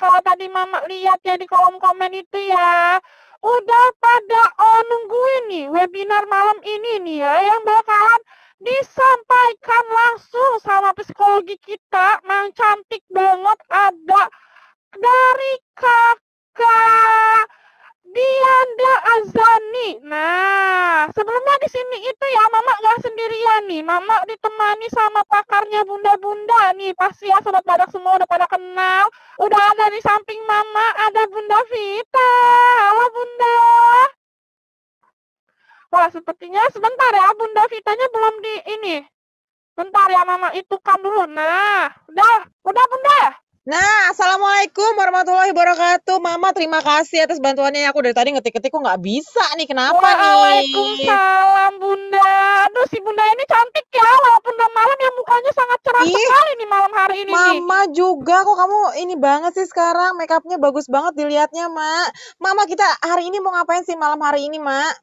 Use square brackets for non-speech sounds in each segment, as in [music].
kalau tadi mama lihat ya di kolom komen itu ya udah pada oh, nungguin nih webinar malam ini nih ya yang bakalan disampaikan langsung sama psikologi kita yang cantik banget ada dari kakak Dianda Azani. Nah, sebelumnya di sini itu ya Mama nggak sendirian nih. Mama ditemani sama pakarnya bunda-bunda nih. Pasti ya sobat badak semua udah pada kenal. Udah ada di samping Mama ada Bunda Vita. Halo Bunda. Wah, sepertinya sebentar ya Bunda Vitanya belum di ini. Bentar ya Mama itu kan dulu. Nah, udah, udah Bunda. Nah, assalamualaikum warahmatullahi wabarakatuh. Mama, terima kasih atas bantuannya. Aku dari tadi ngetik-ngetik kok nggak bisa nih. Kenapa nih? Waalaikumsalam, Bunda. Aduh, si Bunda ini cantik ya. Walaupun udah malam ya mukanya sangat cerah Ih, sekali nih malam hari ini. Mama nih. juga kok kamu ini banget sih sekarang. Makeupnya bagus banget dilihatnya, Mak. Mama, kita hari ini mau ngapain sih malam hari ini, Mak?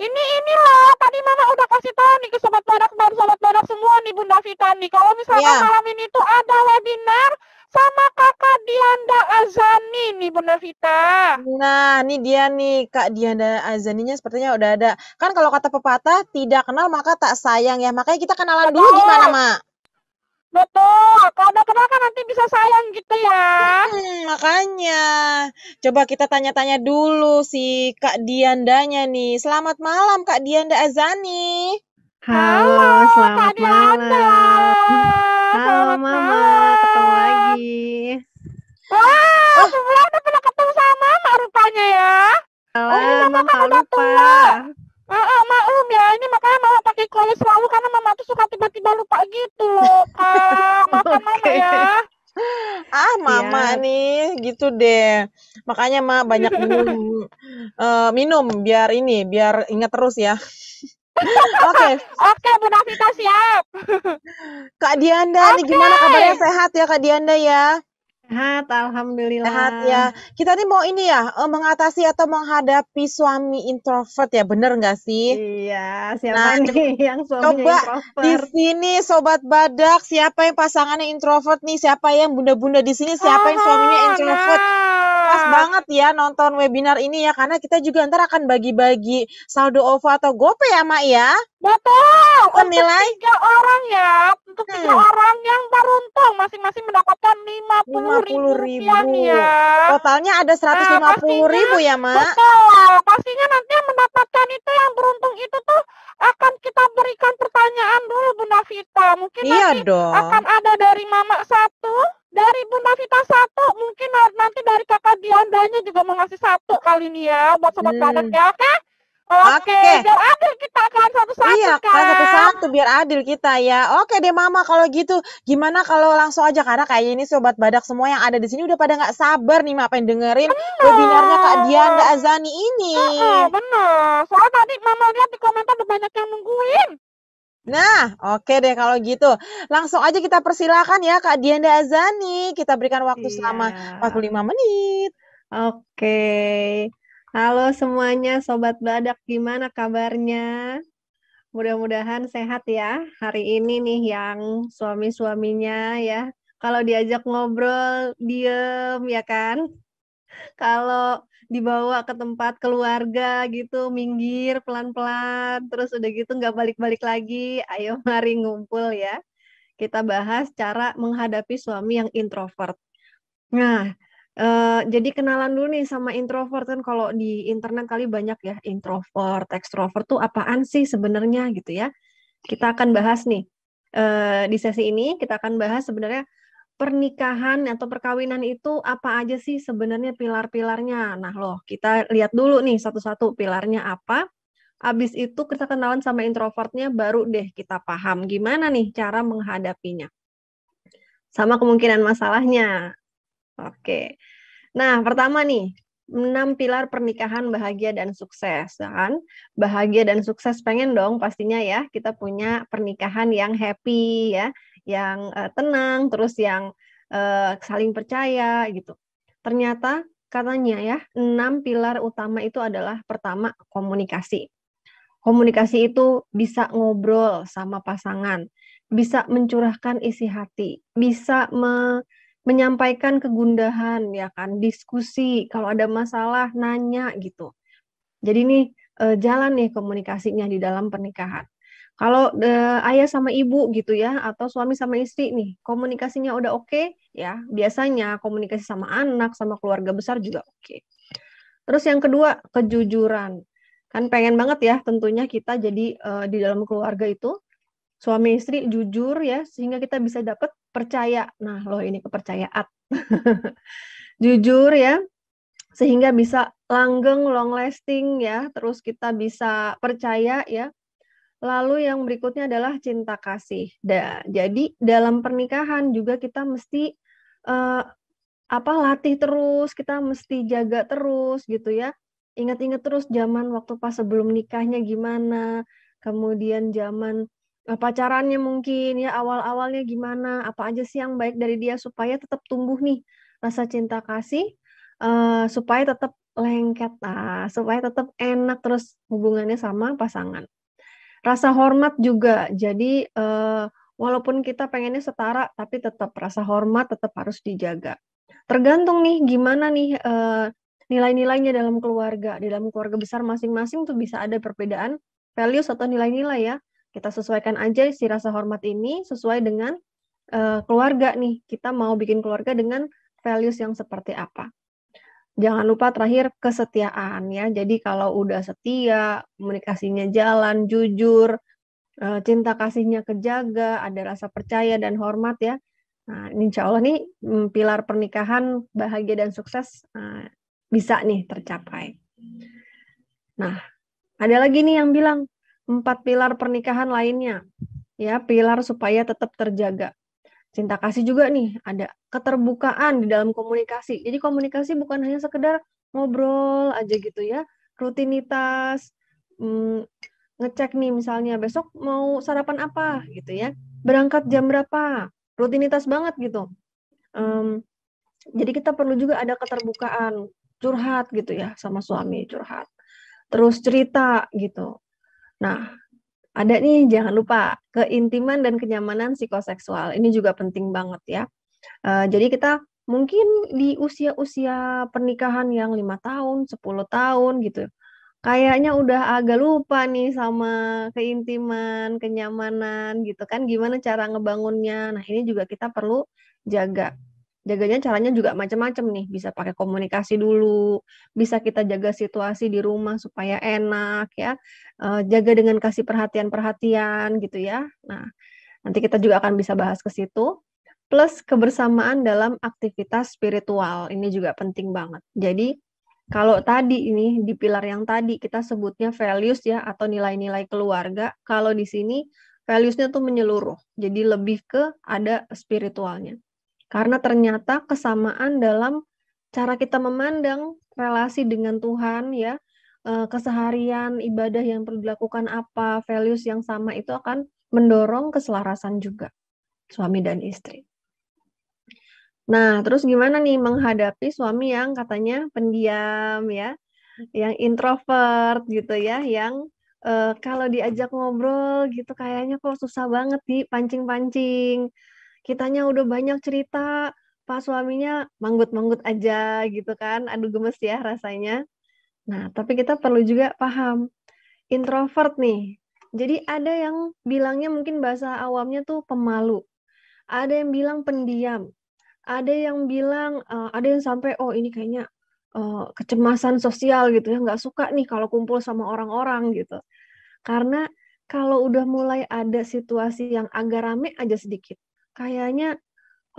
ini ini loh tadi mama udah kasih tahu nih ke sobat badak baru sobat badak semua nih bunda Vita nih kalau misalnya yeah. malam ini tuh ada webinar sama kakak Dianda Azani nih Bunda Vita. Nah, ini dia nih Kak Dianda Azaninya sepertinya udah ada. Kan kalau kata pepatah tidak kenal maka tak sayang ya. Makanya kita kenalan Betul. dulu gimana, Mak? Betul, kalau kenal kan nanti bisa sayang gitu ya. Hmm, makanya, coba kita tanya-tanya dulu si Kak Diandanya nih. Selamat malam Kak Dianda Azani. Halo, Halo selamat Kak malam. Halo, selamat Mama. Malam. Makanya Ma banyak [laughs] minum uh, minum biar ini, biar ingat terus ya. [laughs] Oke. Oke, Bu Nafita siap. Kak Dianda, okay. nih gimana kabarnya sehat ya Kak Dianda ya? Sehat, alhamdulillah. Sehat ya. Kita nih mau ini ya, eh, mengatasi atau menghadapi suami introvert ya, bener nggak sih? Iya, siapa nah, nih [laughs] yang suami coba introvert? di sini sobat badak, siapa yang pasangannya introvert nih? Siapa yang bunda-bunda di sini? Siapa oh, yang suaminya introvert? Nah pas banget ya nonton webinar ini ya karena kita juga ntar akan bagi-bagi saldo OVO atau GoPay ya Mak ya. Betul. nilai? tiga orang ya, untuk hmm. tiga orang yang beruntung masing-masing mendapatkan lima puluh ribu, rupiah ya. Totalnya ada nah, seratus lima puluh ribu ya, Mak. Betul. Pastinya nanti yang mendapatkan itu yang beruntung itu tuh akan kita berikan pertanyaan dulu Bunda Vita. Mungkin iya nanti dong. akan ada dari Mama satu, dari Bunda Vita satu, mungkin nanti dari kakak Diandanya juga mau ngasih satu kali ini ya buat sobat hmm. Kadet ya. Oke? Oke, okay. biar adil kita kan satu-satu iya, kan. Iya, satu-satu biar adil kita ya. Oke deh Mama kalau gitu, gimana kalau langsung aja karena kayaknya ini sobat badak semua yang ada di sini udah pada nggak sabar nih mau dengerin bener. webinarnya Kak Dianda Azani ini. Benar, Soal tadi Mama lihat di komentar udah banyak yang nungguin. Nah, oke deh kalau gitu. Langsung aja kita persilakan ya Kak Dianda Azani. Kita berikan waktu yeah. selama 45 menit. Oke. Halo semuanya, Sobat Badak, gimana kabarnya? Mudah-mudahan sehat ya hari ini nih yang suami-suaminya ya. Kalau diajak ngobrol, diem ya kan? Kalau dibawa ke tempat keluarga gitu, minggir pelan-pelan, terus udah gitu nggak balik-balik lagi, ayo [laughs] mari ngumpul ya. Kita bahas cara menghadapi suami yang introvert. Nah, Eh, jadi kenalan dulu nih sama introvert kan kalau di internet kali banyak ya introvert, extrovert tuh apaan sih sebenarnya gitu ya. Kita akan bahas nih uh, di sesi ini kita akan bahas sebenarnya pernikahan atau perkawinan itu apa aja sih sebenarnya pilar-pilarnya. Nah loh kita lihat dulu nih satu-satu pilarnya apa. Abis itu kita kenalan sama introvertnya baru deh kita paham gimana nih cara menghadapinya. Sama kemungkinan masalahnya. Oke. Okay. Nah, pertama nih, enam pilar pernikahan bahagia dan sukses kan bahagia dan sukses pengen dong pastinya ya kita punya pernikahan yang happy ya yang uh, tenang terus yang uh, saling percaya gitu ternyata katanya ya enam pilar utama itu adalah pertama komunikasi komunikasi itu bisa ngobrol sama pasangan bisa mencurahkan isi hati bisa me menyampaikan kegundahan ya kan, diskusi kalau ada masalah nanya gitu. Jadi nih eh, jalan nih komunikasinya di dalam pernikahan. Kalau eh, ayah sama ibu gitu ya atau suami sama istri nih komunikasinya udah oke okay, ya, biasanya komunikasi sama anak sama keluarga besar juga oke. Okay. Terus yang kedua, kejujuran. Kan pengen banget ya tentunya kita jadi uh, di dalam keluarga itu suami istri jujur ya sehingga kita bisa dapat percaya. Nah, loh ini kepercayaan. [laughs] Jujur ya, sehingga bisa langgeng, long lasting ya, terus kita bisa percaya ya. Lalu yang berikutnya adalah cinta kasih. Da, jadi dalam pernikahan juga kita mesti uh, apa latih terus, kita mesti jaga terus gitu ya. Ingat-ingat terus zaman waktu pas sebelum nikahnya gimana, kemudian zaman Eh, pacarannya mungkin ya awal-awalnya gimana apa aja sih yang baik dari dia supaya tetap tumbuh nih rasa cinta kasih uh, supaya tetap lengket ah supaya tetap enak terus hubungannya sama pasangan rasa hormat juga jadi uh, walaupun kita pengennya setara tapi tetap rasa hormat tetap harus dijaga tergantung nih gimana nih uh, nilai-nilainya dalam keluarga di dalam keluarga besar masing-masing tuh bisa ada perbedaan values atau nilai-nilai ya kita sesuaikan aja si rasa hormat ini sesuai dengan uh, keluarga nih. Kita mau bikin keluarga dengan values yang seperti apa. Jangan lupa terakhir kesetiaan ya. Jadi kalau udah setia, komunikasinya jalan, jujur, uh, cinta kasihnya kejaga, ada rasa percaya dan hormat ya. Nah, insya Allah nih mm, pilar pernikahan bahagia dan sukses uh, bisa nih tercapai. Nah, ada lagi nih yang bilang, empat pilar pernikahan lainnya. Ya, pilar supaya tetap terjaga. Cinta kasih juga nih, ada keterbukaan di dalam komunikasi. Jadi komunikasi bukan hanya sekedar ngobrol aja gitu ya, rutinitas, hmm, ngecek nih misalnya besok mau sarapan apa gitu ya, berangkat jam berapa, rutinitas banget gitu. Um, jadi kita perlu juga ada keterbukaan, curhat gitu ya sama suami curhat, terus cerita gitu Nah, ada nih jangan lupa keintiman dan kenyamanan psikoseksual. Ini juga penting banget ya. Uh, jadi kita mungkin di usia-usia pernikahan yang lima tahun, 10 tahun gitu. Kayaknya udah agak lupa nih sama keintiman, kenyamanan gitu kan. Gimana cara ngebangunnya. Nah, ini juga kita perlu jaga jaganya caranya juga macam-macam nih. Bisa pakai komunikasi dulu, bisa kita jaga situasi di rumah supaya enak ya. Eh, jaga dengan kasih perhatian-perhatian gitu ya. Nah, nanti kita juga akan bisa bahas ke situ. Plus kebersamaan dalam aktivitas spiritual. Ini juga penting banget. Jadi kalau tadi ini di pilar yang tadi kita sebutnya values ya atau nilai-nilai keluarga, kalau di sini values-nya tuh menyeluruh. Jadi lebih ke ada spiritualnya. Karena ternyata kesamaan dalam cara kita memandang relasi dengan Tuhan ya, eh, keseharian ibadah yang perlu dilakukan apa, values yang sama itu akan mendorong keselarasan juga suami dan istri. Nah, terus gimana nih menghadapi suami yang katanya pendiam ya, yang introvert gitu ya, yang uh, kalau diajak ngobrol gitu kayaknya kok susah banget dipancing-pancing kitanya udah banyak cerita, pak suaminya manggut-manggut aja gitu kan, aduh gemes ya rasanya. Nah, tapi kita perlu juga paham introvert nih. Jadi ada yang bilangnya mungkin bahasa awamnya tuh pemalu. Ada yang bilang pendiam. Ada yang bilang uh, ada yang sampai oh ini kayaknya uh, kecemasan sosial gitu ya, nggak suka nih kalau kumpul sama orang-orang gitu. Karena kalau udah mulai ada situasi yang agak rame aja sedikit, kayaknya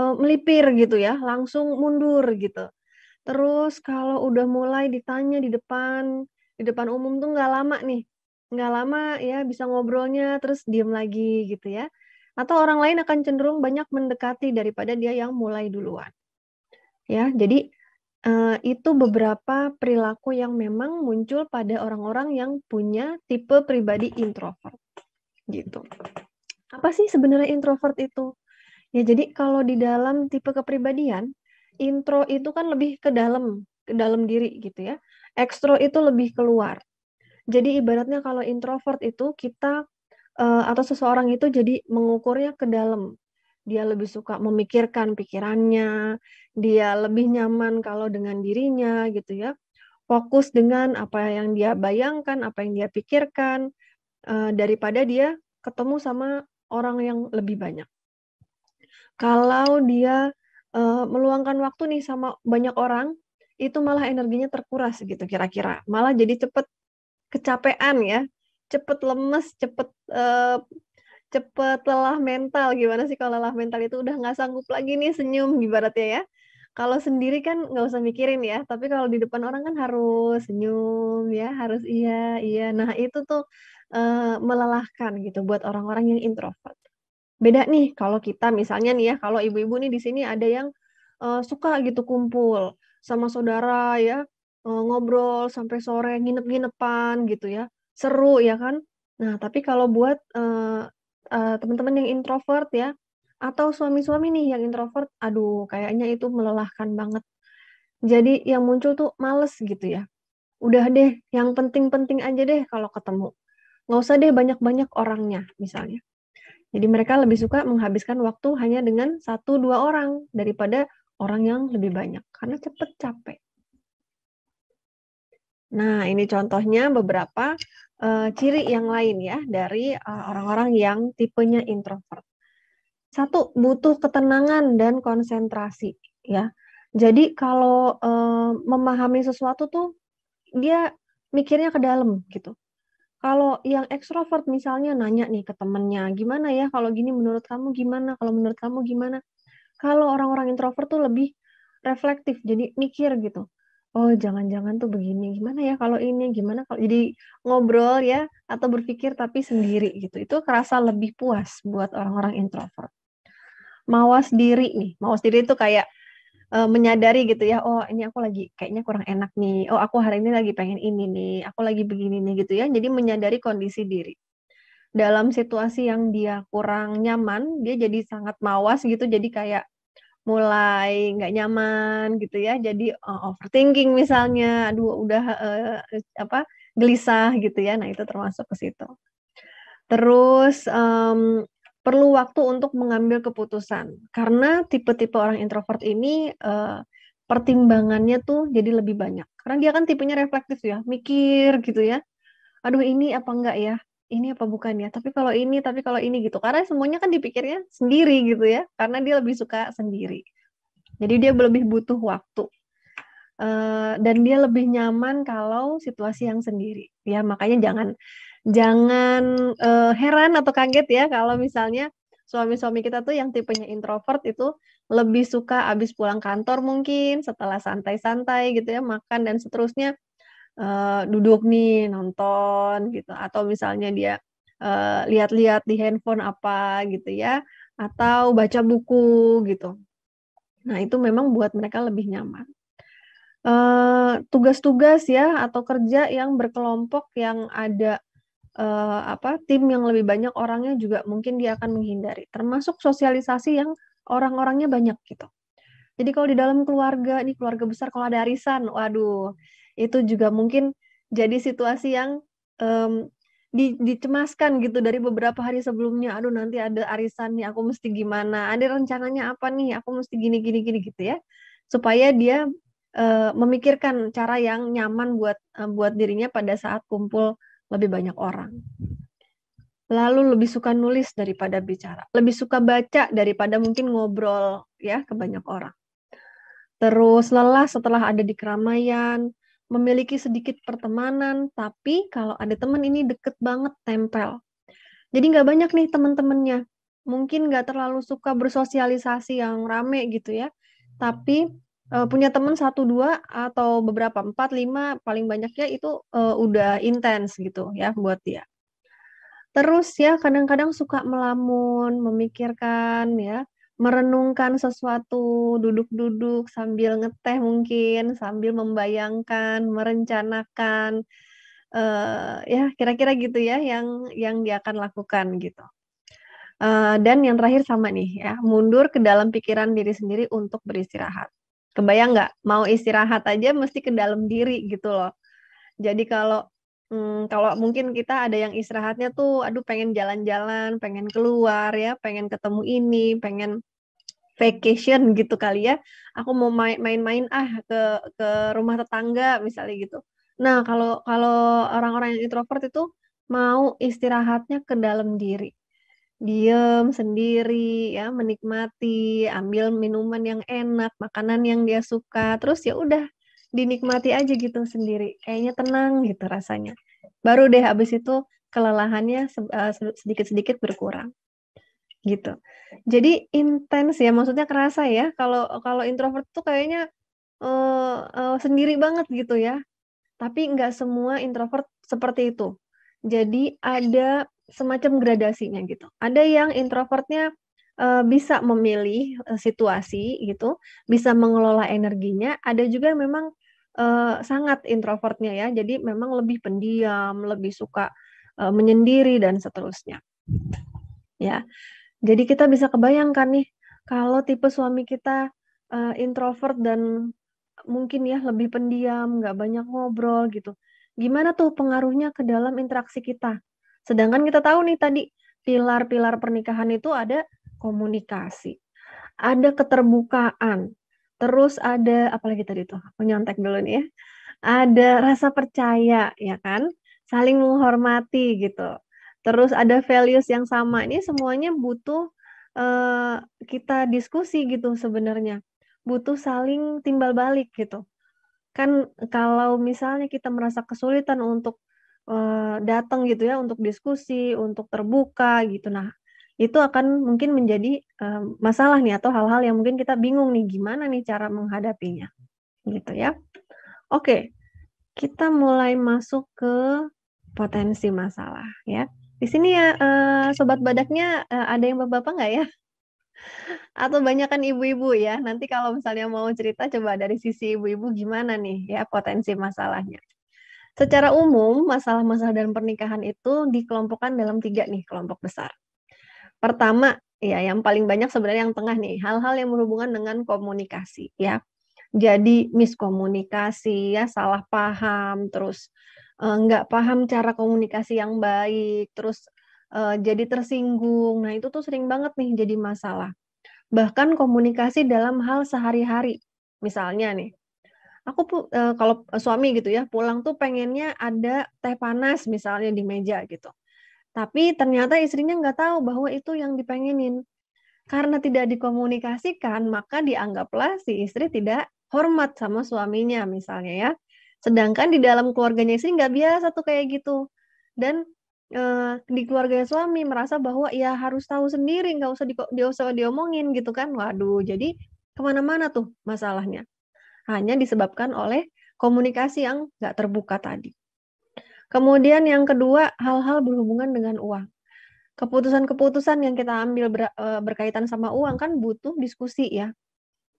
uh, melipir gitu ya, langsung mundur gitu. Terus kalau udah mulai ditanya di depan di depan umum tuh nggak lama nih, nggak lama ya bisa ngobrolnya, terus diem lagi gitu ya. Atau orang lain akan cenderung banyak mendekati daripada dia yang mulai duluan. Ya, jadi uh, itu beberapa perilaku yang memang muncul pada orang-orang yang punya tipe pribadi introvert gitu. Apa sih sebenarnya introvert itu? Ya, jadi kalau di dalam tipe kepribadian, intro itu kan lebih ke dalam, ke dalam diri gitu ya. Ekstro itu lebih keluar. Jadi ibaratnya kalau introvert itu kita eh, atau seseorang itu jadi mengukurnya ke dalam. Dia lebih suka memikirkan pikirannya, dia lebih nyaman kalau dengan dirinya gitu ya. Fokus dengan apa yang dia bayangkan, apa yang dia pikirkan eh, daripada dia ketemu sama orang yang lebih banyak kalau dia uh, meluangkan waktu nih sama banyak orang, itu malah energinya terkuras gitu kira-kira. Malah jadi cepet kecapean ya, cepet lemes, cepet uh, cepet lelah mental. Gimana sih kalau lelah mental itu udah nggak sanggup lagi nih senyum ibaratnya ya. Kalau sendiri kan nggak usah mikirin ya, tapi kalau di depan orang kan harus senyum ya, harus iya iya. Nah itu tuh uh, melelahkan gitu buat orang-orang yang introvert. Beda nih kalau kita misalnya nih ya, kalau ibu-ibu nih di sini ada yang uh, suka gitu kumpul sama saudara ya, uh, ngobrol sampai sore, nginep-nginepan gitu ya. Seru ya kan? Nah, tapi kalau buat uh, uh, teman-teman yang introvert ya, atau suami-suami nih yang introvert, aduh kayaknya itu melelahkan banget. Jadi yang muncul tuh males gitu ya. Udah deh, yang penting-penting aja deh kalau ketemu. Nggak usah deh banyak-banyak orangnya misalnya. Jadi mereka lebih suka menghabiskan waktu hanya dengan satu dua orang daripada orang yang lebih banyak karena cepat capek. Nah, ini contohnya beberapa uh, ciri yang lain ya dari orang eh, orang-orang yang tipenya introvert. Satu, butuh ketenangan dan konsentrasi ya. Jadi kalau uh, memahami sesuatu tuh dia mikirnya ke dalam gitu. Kalau yang ekstrovert misalnya nanya nih ke temennya, gimana ya kalau gini menurut kamu gimana? Kalau menurut kamu gimana? Kalau orang-orang introvert tuh lebih reflektif, jadi mikir gitu. Oh, jangan-jangan tuh begini. Gimana ya kalau ini? Gimana kalau jadi ngobrol ya atau berpikir tapi sendiri gitu. Itu kerasa lebih puas buat orang-orang introvert. Mawas diri nih. Mawas diri itu kayak uh, menyadari gitu ya oh ini aku lagi kayaknya kurang enak nih oh aku hari ini lagi pengen ini nih aku lagi begini nih gitu ya jadi menyadari kondisi diri dalam situasi yang dia kurang nyaman dia jadi sangat mawas gitu jadi kayak mulai nggak nyaman gitu ya jadi uh, overthinking misalnya aduh udah uh, apa gelisah gitu ya nah itu termasuk ke situ terus um, perlu waktu untuk mengambil keputusan karena tipe-tipe orang introvert ini uh, pertimbangannya tuh jadi lebih banyak karena dia kan tipenya reflektif ya mikir gitu ya aduh ini apa enggak ya ini apa bukan ya tapi kalau ini tapi kalau ini gitu karena semuanya kan dipikirnya sendiri gitu ya karena dia lebih suka sendiri jadi dia lebih butuh waktu uh, dan dia lebih nyaman kalau situasi yang sendiri ya makanya jangan jangan uh, heran atau kaget ya kalau misalnya suami-suami kita tuh yang tipenya introvert itu lebih suka abis pulang kantor mungkin setelah santai-santai gitu ya makan dan seterusnya uh, duduk nih nonton gitu atau misalnya dia uh, lihat-lihat di handphone apa gitu ya atau baca buku gitu. Nah itu memang buat mereka lebih nyaman. Uh, tugas-tugas ya atau kerja yang berkelompok yang ada uh, apa tim yang lebih banyak orangnya juga mungkin dia akan menghindari termasuk sosialisasi yang orang-orangnya banyak gitu jadi kalau di dalam keluarga ini keluarga besar kalau ada arisan waduh itu juga mungkin jadi situasi yang um, di, dicemaskan gitu dari beberapa hari sebelumnya aduh nanti ada arisan nih aku mesti gimana ada rencananya apa nih aku mesti gini gini gini gitu ya supaya dia uh, memikirkan cara yang nyaman buat uh, buat dirinya pada saat kumpul lebih banyak orang. Lalu lebih suka nulis daripada bicara, lebih suka baca daripada mungkin ngobrol ya ke banyak orang. Terus lelah setelah ada di keramaian, memiliki sedikit pertemanan, tapi kalau ada teman ini deket banget tempel. Jadi nggak banyak nih teman-temannya. Mungkin nggak terlalu suka bersosialisasi yang rame gitu ya. Tapi uh, punya teman satu dua atau beberapa empat lima paling banyaknya itu uh, udah intens gitu ya buat dia terus ya kadang-kadang suka melamun memikirkan ya merenungkan sesuatu duduk-duduk sambil ngeteh mungkin sambil membayangkan merencanakan uh, ya kira-kira gitu ya yang yang dia akan lakukan gitu uh, dan yang terakhir sama nih ya mundur ke dalam pikiran diri sendiri untuk beristirahat kebayang nggak mau istirahat aja mesti ke dalam diri gitu loh jadi kalau hmm, kalau mungkin kita ada yang istirahatnya tuh aduh pengen jalan-jalan pengen keluar ya pengen ketemu ini pengen vacation gitu kali ya aku mau main-main ah ke ke rumah tetangga misalnya gitu nah kalau kalau orang-orang yang introvert itu mau istirahatnya ke dalam diri diem sendiri ya menikmati ambil minuman yang enak makanan yang dia suka terus ya udah dinikmati aja gitu sendiri kayaknya tenang gitu rasanya baru deh habis itu kelelahannya e, sedikit-sedikit berkurang gitu jadi intens ya maksudnya kerasa ya kalau kalau introvert tuh kayaknya uh, uh, sendiri banget gitu ya tapi nggak semua introvert seperti itu jadi ada semacam gradasinya gitu. Ada yang introvertnya uh, bisa memilih uh, situasi gitu, bisa mengelola energinya. Ada juga yang memang uh, sangat introvertnya ya, jadi memang lebih pendiam, lebih suka uh, menyendiri dan seterusnya. Ya, jadi kita bisa kebayangkan nih kalau tipe suami kita uh, introvert dan mungkin ya lebih pendiam, nggak banyak ngobrol gitu. Gimana tuh pengaruhnya ke dalam interaksi kita? Sedangkan kita tahu nih tadi pilar-pilar pernikahan itu ada komunikasi, ada keterbukaan, terus ada apalagi tadi tuh penyontek dulu nih ya, ada rasa percaya ya kan, saling menghormati gitu, terus ada values yang sama ini semuanya butuh uh, kita diskusi gitu sebenarnya, butuh saling timbal balik gitu. Kan kalau misalnya kita merasa kesulitan untuk Eh, datang gitu ya untuk diskusi, untuk terbuka gitu. Nah, itu akan mungkin menjadi uh, masalah nih atau hal-hal yang mungkin kita bingung nih gimana nih cara menghadapinya. Gitu ya. Oke. Kita mulai masuk ke potensi masalah ya. Di sini ya uh, sobat badaknya uh, ada yang Bapak-bapak nggak ya? Atau banyak kan ibu-ibu ya. Nanti kalau misalnya mau cerita coba dari sisi ibu-ibu gimana nih ya potensi masalahnya. Secara umum, masalah-masalah dalam pernikahan itu dikelompokkan dalam tiga nih kelompok besar. Pertama, ya yang paling banyak sebenarnya yang tengah nih, hal-hal yang berhubungan dengan komunikasi ya. Jadi miskomunikasi ya, salah paham, terus eh, nggak eh, paham cara komunikasi yang baik, terus eh, jadi tersinggung. Nah, itu tuh sering banget nih jadi masalah. Bahkan komunikasi dalam hal sehari-hari. Misalnya nih, aku uh, kalau suami gitu ya pulang tuh pengennya ada teh panas misalnya di meja gitu tapi ternyata istrinya nggak tahu bahwa itu yang dipengenin karena tidak dikomunikasikan maka dianggaplah si istri tidak hormat sama suaminya misalnya ya sedangkan di dalam keluarganya istri nggak biasa tuh kayak gitu dan eh, di keluarga suami merasa bahwa ya harus tahu sendiri nggak usah di, di usah diomongin gitu kan waduh jadi kemana-mana tuh masalahnya hanya disebabkan oleh komunikasi yang nggak terbuka tadi. Kemudian yang kedua, hal-hal berhubungan dengan uang. Keputusan-keputusan yang kita ambil ber, e, berkaitan sama uang kan butuh diskusi ya.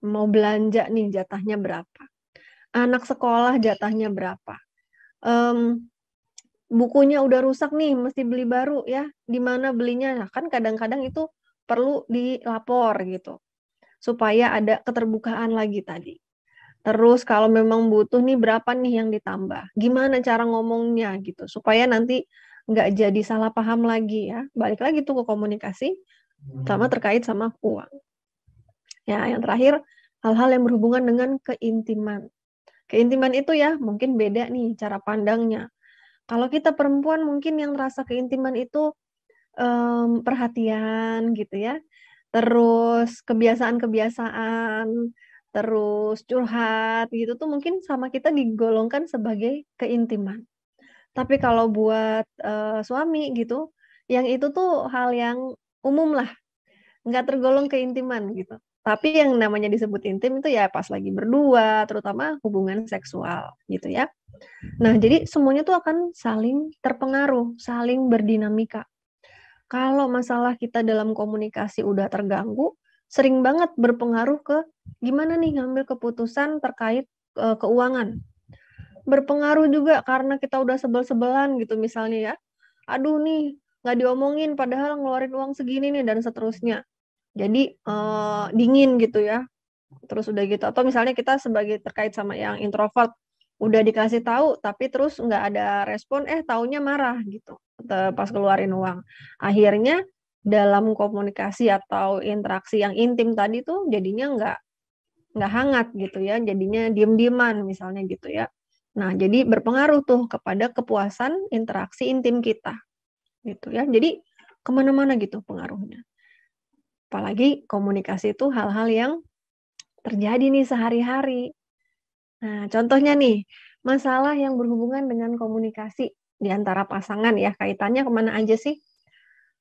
Mau belanja nih jatahnya berapa? Anak sekolah jatahnya berapa? Um, bukunya udah rusak nih, mesti beli baru ya. Di mana belinya? Nah, kan kadang-kadang itu perlu dilapor gitu. Supaya ada keterbukaan lagi tadi. Terus kalau memang butuh nih berapa nih yang ditambah? Gimana cara ngomongnya gitu supaya nanti nggak jadi salah paham lagi ya. Balik lagi tuh ke komunikasi sama hmm. terkait sama uang. Ya, yang terakhir hal-hal yang berhubungan dengan keintiman. Keintiman itu ya mungkin beda nih cara pandangnya. Kalau kita perempuan mungkin yang rasa keintiman itu um, perhatian gitu ya. Terus kebiasaan-kebiasaan terus curhat gitu tuh mungkin sama kita digolongkan sebagai keintiman. Tapi kalau buat uh, suami gitu, yang itu tuh hal yang umum lah, nggak tergolong keintiman gitu. Tapi yang namanya disebut intim itu ya pas lagi berdua, terutama hubungan seksual gitu ya. Nah jadi semuanya tuh akan saling terpengaruh, saling berdinamika. Kalau masalah kita dalam komunikasi udah terganggu, sering banget berpengaruh ke gimana nih ngambil keputusan terkait e, keuangan. Berpengaruh juga karena kita udah sebel-sebelan gitu misalnya ya. Aduh nih, nggak diomongin padahal ngeluarin uang segini nih dan seterusnya. Jadi e, dingin gitu ya. Terus udah gitu atau misalnya kita sebagai terkait sama yang introvert udah dikasih tahu tapi terus nggak ada respon eh taunya marah gitu pas keluarin uang akhirnya dalam komunikasi atau interaksi yang intim tadi tuh jadinya nggak nggak hangat gitu ya jadinya diem-dieman misalnya gitu ya nah jadi berpengaruh tuh kepada kepuasan interaksi intim kita gitu ya jadi kemana-mana gitu pengaruhnya apalagi komunikasi itu hal-hal yang terjadi nih sehari-hari nah contohnya nih masalah yang berhubungan dengan komunikasi di antara pasangan ya kaitannya kemana aja sih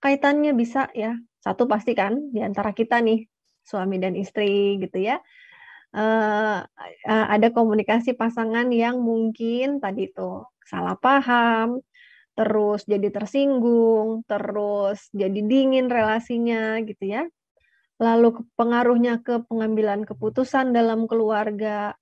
kaitannya bisa ya satu pasti kan di antara kita nih suami dan istri gitu ya uh, uh, ada komunikasi pasangan yang mungkin tadi itu salah paham terus jadi tersinggung terus jadi dingin relasinya gitu ya lalu pengaruhnya ke pengambilan keputusan dalam keluarga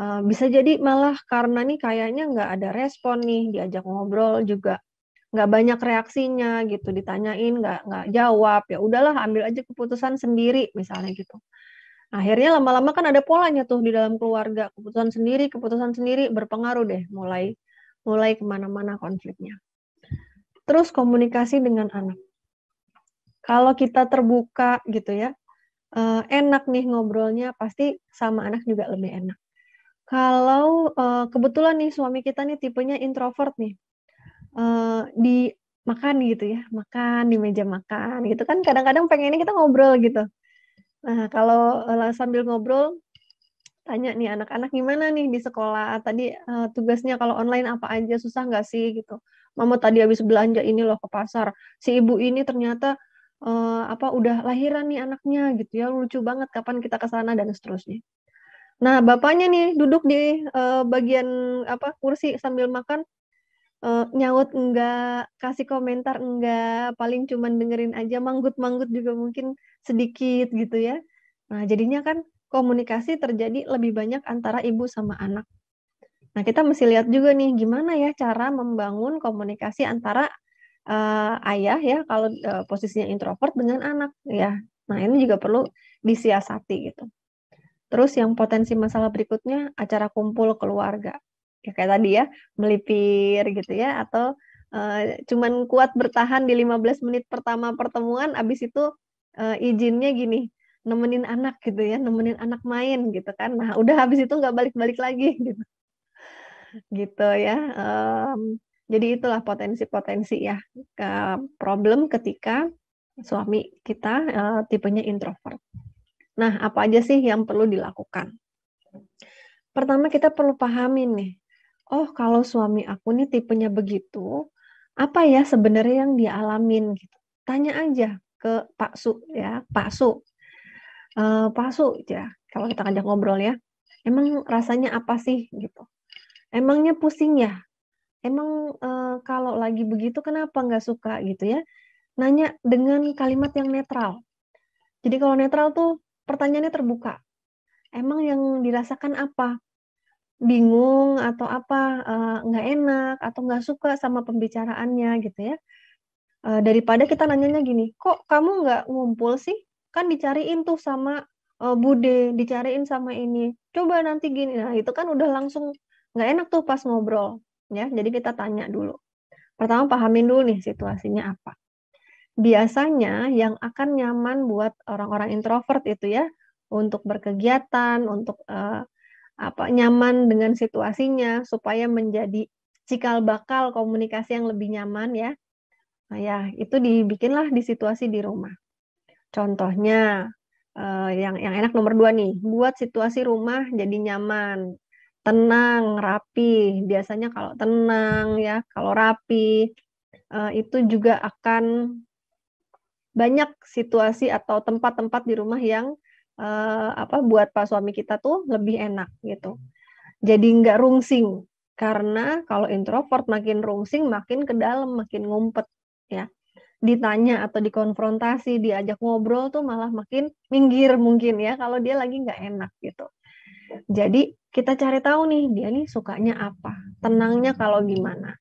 eh, bisa jadi malah karena nih kayaknya nggak ada respon nih diajak ngobrol juga nggak banyak reaksinya gitu ditanyain nggak nggak jawab ya udahlah ambil aja keputusan sendiri misalnya gitu nah, akhirnya lama-lama kan ada polanya tuh di dalam keluarga keputusan sendiri keputusan sendiri berpengaruh deh mulai mulai kemana-mana konfliknya terus komunikasi dengan anak kalau kita terbuka gitu ya eh, enak nih ngobrolnya pasti sama anak juga lebih enak kalau eh, kebetulan nih suami kita nih tipenya introvert nih uh, di makan gitu ya, makan di meja makan gitu kan kadang-kadang pengennya kita ngobrol gitu. Nah, kalau uh, sambil ngobrol tanya nih anak-anak gimana nih di sekolah tadi uh, tugasnya kalau online apa aja susah nggak sih gitu. Mama tadi habis belanja ini loh ke pasar. Si ibu ini ternyata uh, apa udah lahiran nih anaknya gitu ya lucu banget kapan kita ke sana dan seterusnya. Nah, bapaknya nih duduk di uh, bagian apa kursi sambil makan uh, nyaut enggak, kasih komentar enggak, paling cuman dengerin aja, manggut-manggut juga mungkin sedikit gitu ya. Nah, jadinya kan komunikasi terjadi lebih banyak antara ibu sama anak. Nah, kita mesti lihat juga nih gimana ya cara membangun komunikasi antara uh, ayah ya kalau uh, posisinya introvert dengan anak ya. Nah, ini juga perlu disiasati gitu. Terus yang potensi masalah berikutnya acara kumpul keluarga ya kayak tadi ya melipir gitu ya atau uh, cuman kuat bertahan di 15 menit pertama pertemuan abis itu uh, izinnya gini nemenin anak gitu ya nemenin anak main gitu kan nah udah habis itu nggak balik-balik lagi [laughs] gitu gitu ya um, jadi itulah potensi-potensi ya ke problem ketika suami kita uh, tipenya introvert nah apa aja sih yang perlu dilakukan pertama kita perlu pahami nih oh kalau suami aku nih tipenya begitu, apa ya sebenarnya yang dia alamin gitu. Tanya aja ke Pak Su ya, Pak Su. E, Pak Su ya, kalau kita ngajak ngobrol ya. Emang rasanya apa sih gitu? Emangnya pusing ya? Emang e, kalau lagi begitu kenapa nggak suka gitu ya? Nanya dengan kalimat yang netral. Jadi kalau netral tuh pertanyaannya terbuka. Emang yang dirasakan apa? bingung atau apa eh, nggak uh, enak atau nggak suka sama pembicaraannya gitu ya uh, daripada kita nanyanya gini kok kamu nggak ngumpul sih kan dicariin tuh sama uh, bude dicariin sama ini coba nanti gini nah itu kan udah langsung nggak enak tuh pas ngobrol ya jadi kita tanya dulu pertama pahamin dulu nih situasinya apa biasanya yang akan nyaman buat orang-orang introvert itu ya untuk berkegiatan, untuk uh, apa nyaman dengan situasinya supaya menjadi cikal bakal komunikasi yang lebih nyaman ya. Nah, ya itu dibikinlah di situasi di rumah. Contohnya eh, yang yang enak nomor dua nih, buat situasi rumah jadi nyaman, tenang, rapi. Biasanya kalau tenang ya, kalau rapi eh, itu juga akan banyak situasi atau tempat-tempat di rumah yang uh, apa buat pak suami kita tuh lebih enak gitu. Jadi nggak rungsing karena kalau introvert makin rungsing makin ke dalam makin ngumpet ya ditanya atau dikonfrontasi diajak ngobrol tuh malah makin minggir mungkin ya kalau dia lagi nggak enak gitu jadi kita cari tahu nih dia nih sukanya apa tenangnya kalau gimana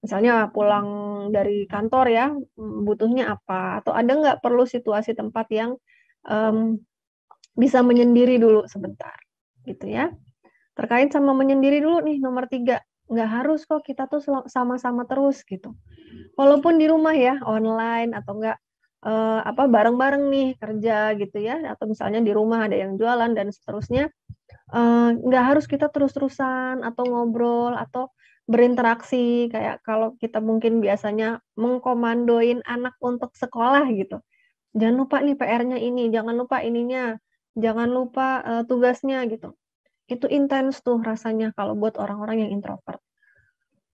misalnya pulang dari kantor ya butuhnya apa atau ada nggak perlu situasi tempat yang um, bisa menyendiri dulu sebentar gitu ya terkait sama menyendiri dulu nih nomor tiga nggak harus kok kita tuh sama-sama terus gitu walaupun di rumah ya online atau enggak eh, apa bareng-bareng nih kerja gitu ya atau misalnya di rumah ada yang jualan dan seterusnya eh, nggak harus kita terus-terusan atau ngobrol atau berinteraksi kayak kalau kita mungkin biasanya mengkomandoin anak untuk sekolah gitu jangan lupa nih PR-nya ini jangan lupa ininya jangan lupa uh, tugasnya gitu. Itu intens tuh rasanya kalau buat orang-orang yang introvert.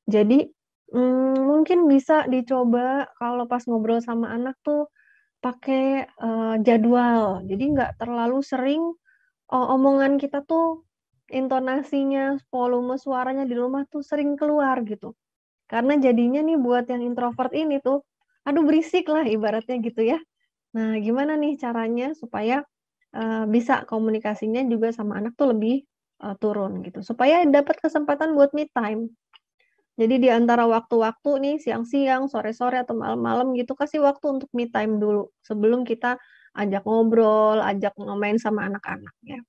Jadi mm, mungkin bisa dicoba kalau pas ngobrol sama anak tuh pakai uh, jadwal. Jadi nggak terlalu sering uh, omongan kita tuh intonasinya, volume suaranya di rumah tuh sering keluar gitu. Karena jadinya nih buat yang introvert ini tuh, aduh berisik lah ibaratnya gitu ya. Nah, gimana nih caranya supaya uh, bisa komunikasinya juga sama anak tuh lebih uh, turun gitu supaya dapat kesempatan buat me time jadi di antara waktu-waktu nih siang-siang sore-sore atau malam-malam gitu kasih waktu untuk me time dulu sebelum kita ajak ngobrol ajak ngomain sama anak-anak ya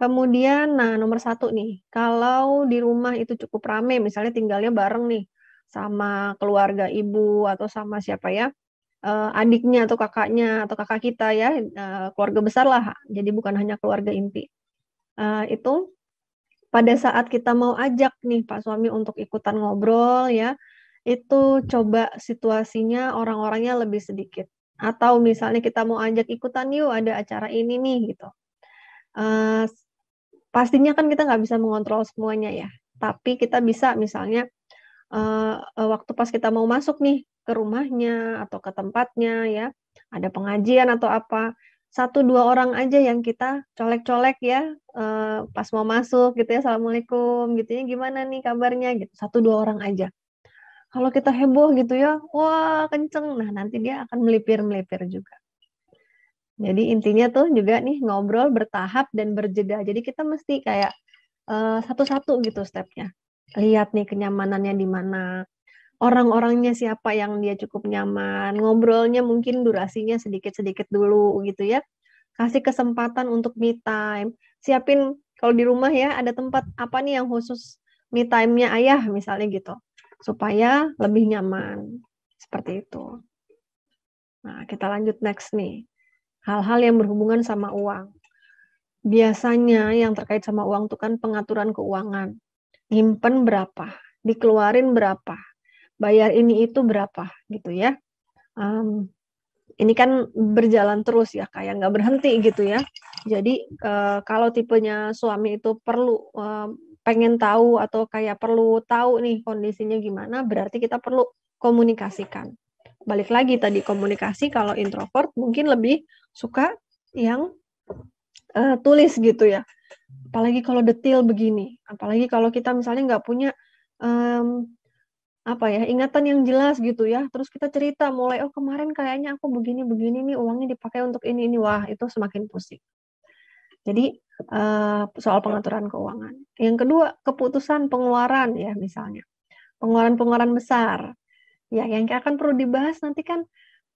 kemudian nah nomor satu nih kalau di rumah itu cukup rame misalnya tinggalnya bareng nih sama keluarga ibu atau sama siapa ya uh, adiknya atau kakaknya atau kakak kita ya uh, keluarga besar lah jadi bukan hanya keluarga inti uh, itu pada saat kita mau ajak nih pak suami untuk ikutan ngobrol ya itu coba situasinya orang-orangnya lebih sedikit atau misalnya kita mau ajak ikutan yuk ada acara ini nih gitu uh, pastinya kan kita nggak bisa mengontrol semuanya ya tapi kita bisa misalnya uh, waktu pas kita mau masuk nih ke rumahnya atau ke tempatnya ya ada pengajian atau apa satu dua orang aja yang kita colek-colek ya uh, pas mau masuk gitu ya assalamualaikum gitu ya gimana nih kabarnya gitu satu dua orang aja kalau kita heboh gitu ya wah kenceng nah nanti dia akan melipir melipir juga jadi intinya tuh juga nih ngobrol bertahap dan berjeda jadi kita mesti kayak eh, satu-satu uh, gitu stepnya lihat nih kenyamanannya di mana orang-orangnya siapa yang dia cukup nyaman, ngobrolnya mungkin durasinya sedikit-sedikit dulu gitu ya. Kasih kesempatan untuk me time. Siapin kalau di rumah ya ada tempat apa nih yang khusus me time-nya ayah misalnya gitu. Supaya lebih nyaman. Seperti itu. Nah, kita lanjut next nih. Hal-hal yang berhubungan sama uang. Biasanya yang terkait sama uang itu kan pengaturan keuangan. Nyimpen berapa, dikeluarin berapa, bayar ini itu berapa gitu ya. Um, ini kan berjalan terus ya, kayak ya. nggak berhenti gitu ya. Jadi uh, kalau tipenya suami itu perlu uh, pengen tahu atau kayak perlu tahu nih kondisinya gimana, berarti kita perlu komunikasikan. Balik lagi tadi komunikasi kalau introvert mungkin lebih suka yang uh, tulis gitu ya. Apalagi kalau detail begini, apalagi kalau kita misalnya nggak punya um, apa ya ingatan yang jelas gitu ya terus kita cerita mulai oh kemarin kayaknya aku begini begini nih uangnya dipakai untuk ini ini wah itu semakin pusing jadi eh, soal pengaturan keuangan yang kedua keputusan pengeluaran ya misalnya pengeluaran pengeluaran besar ya yang akan perlu dibahas nanti kan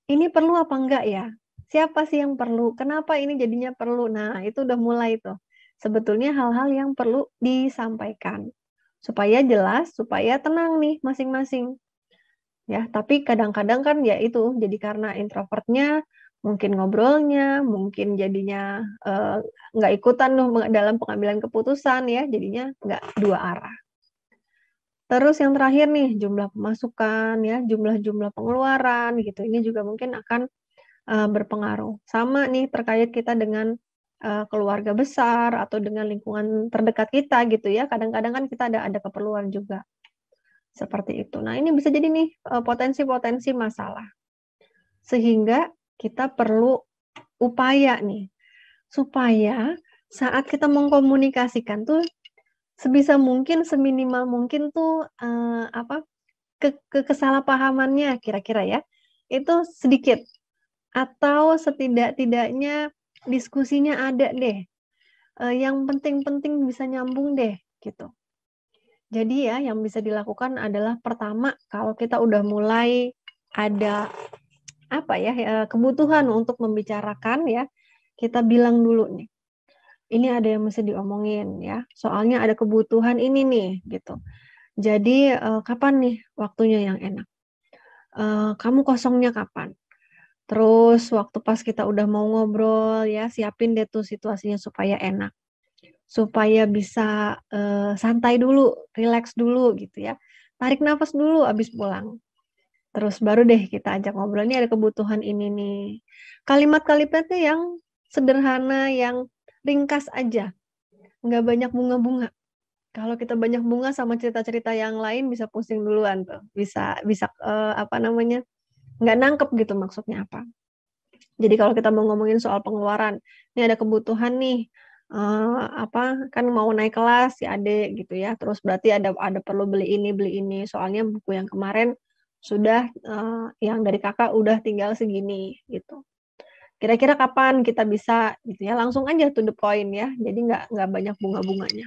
ini perlu apa enggak ya siapa sih yang perlu kenapa ini jadinya perlu nah itu udah mulai tuh sebetulnya hal-hal yang perlu disampaikan supaya jelas, supaya tenang nih masing-masing. Ya, tapi kadang-kadang kan ya itu jadi karena introvertnya mungkin ngobrolnya, mungkin jadinya eh, nggak uh, ikutan loh dalam pengambilan keputusan ya, jadinya nggak dua arah. Terus yang terakhir nih jumlah pemasukan ya, jumlah-jumlah pengeluaran gitu. Ini juga mungkin akan uh, berpengaruh. Sama nih terkait kita dengan uh, keluarga besar atau dengan lingkungan terdekat kita gitu ya. Kadang-kadang kan kita ada ada keperluan juga seperti itu. Nah ini bisa jadi nih eh, potensi-potensi masalah sehingga kita perlu upaya nih supaya saat kita mengkomunikasikan tuh sebisa mungkin seminimal mungkin tuh uh, apa ke, ke kesalahpahamannya kira-kira ya itu sedikit atau setidak-tidaknya diskusinya ada deh. Eh, yang penting-penting bisa nyambung deh gitu. Jadi ya yang bisa dilakukan adalah pertama kalau kita udah mulai ada apa ya, ya kebutuhan untuk membicarakan ya kita bilang dulu nih ini ada yang mesti diomongin ya soalnya ada kebutuhan ini nih gitu jadi eh, kapan nih waktunya yang enak uh, kamu kosongnya kapan Terus waktu pas kita udah mau ngobrol ya siapin deh tuh situasinya supaya enak. Supaya bisa uh, santai dulu, relax dulu gitu ya. Tarik nafas dulu abis pulang. Terus baru deh kita ajak ngobrol, ini ada kebutuhan ini nih. Kalimat-kalimatnya yang sederhana, yang ringkas aja. Nggak banyak bunga-bunga. Kalau kita banyak bunga sama cerita-cerita yang lain bisa pusing duluan tuh. Bisa bisa uh, apa namanya? nggak nangkep gitu maksudnya apa. Jadi kalau kita mau ngomongin soal pengeluaran, ini ada kebutuhan nih uh, apa kan mau naik kelas si adik gitu ya terus berarti ada ada perlu beli ini beli ini soalnya buku yang kemarin sudah uh, yang dari kakak udah tinggal segini gitu kira-kira kapan kita bisa gitu ya langsung aja to the point ya jadi nggak nggak banyak bunga-bunganya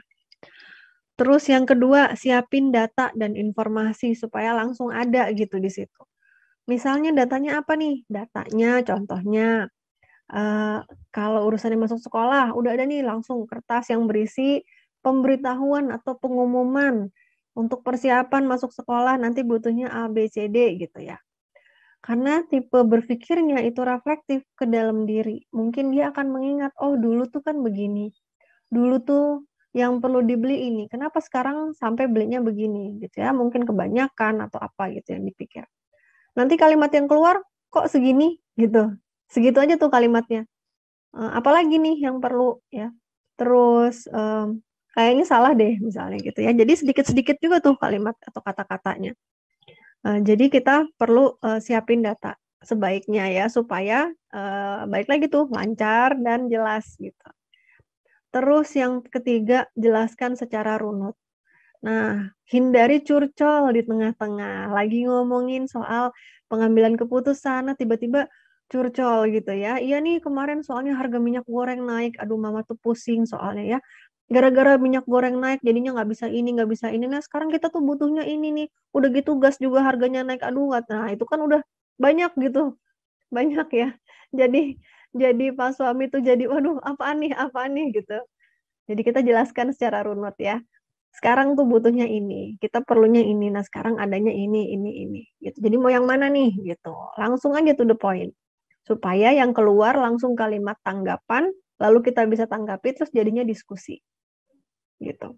terus yang kedua siapin data dan informasi supaya langsung ada gitu di situ Misalnya datanya apa nih? Datanya, contohnya, uh, kalau urusannya masuk sekolah, udah ada nih langsung kertas yang berisi pemberitahuan atau pengumuman untuk persiapan masuk sekolah nanti butuhnya A, B, C, D gitu ya. Karena tipe berpikirnya itu reflektif ke dalam diri. Mungkin dia akan mengingat, oh dulu tuh kan begini. Dulu tuh yang perlu dibeli ini. Kenapa sekarang sampai belinya begini gitu ya? Mungkin kebanyakan atau apa gitu yang dipikir. Nanti kalimat yang keluar kok segini gitu. Segitu aja tuh kalimatnya. Uh, apalagi nih yang perlu ya. Terus um, kayaknya salah deh misalnya gitu ya. Jadi sedikit-sedikit juga tuh kalimat atau kata-katanya. Uh, jadi kita perlu uh, siapin data sebaiknya ya supaya uh, baik lagi tuh lancar dan jelas gitu. Terus yang ketiga jelaskan secara runut. Nah, hindari curcol di tengah-tengah. Lagi ngomongin soal pengambilan keputusan, nah tiba-tiba curcol gitu ya. Iya nih kemarin soalnya harga minyak goreng naik, aduh mama tuh pusing soalnya ya. Gara-gara minyak goreng naik jadinya nggak bisa ini, nggak bisa ini. Nah sekarang kita tuh butuhnya ini nih. Udah gitu gas juga harganya naik, aduh nggak. Nah itu kan udah banyak gitu, banyak ya. Jadi jadi pas suami tuh jadi waduh apaan nih, apaan nih gitu. Jadi kita jelaskan secara runut ya sekarang tuh butuhnya ini, kita perlunya ini, nah sekarang adanya ini, ini, ini, gitu. Jadi mau yang mana nih, gitu. Langsung aja to the point. Supaya yang keluar langsung kalimat tanggapan, lalu kita bisa tanggapi, terus jadinya diskusi, gitu.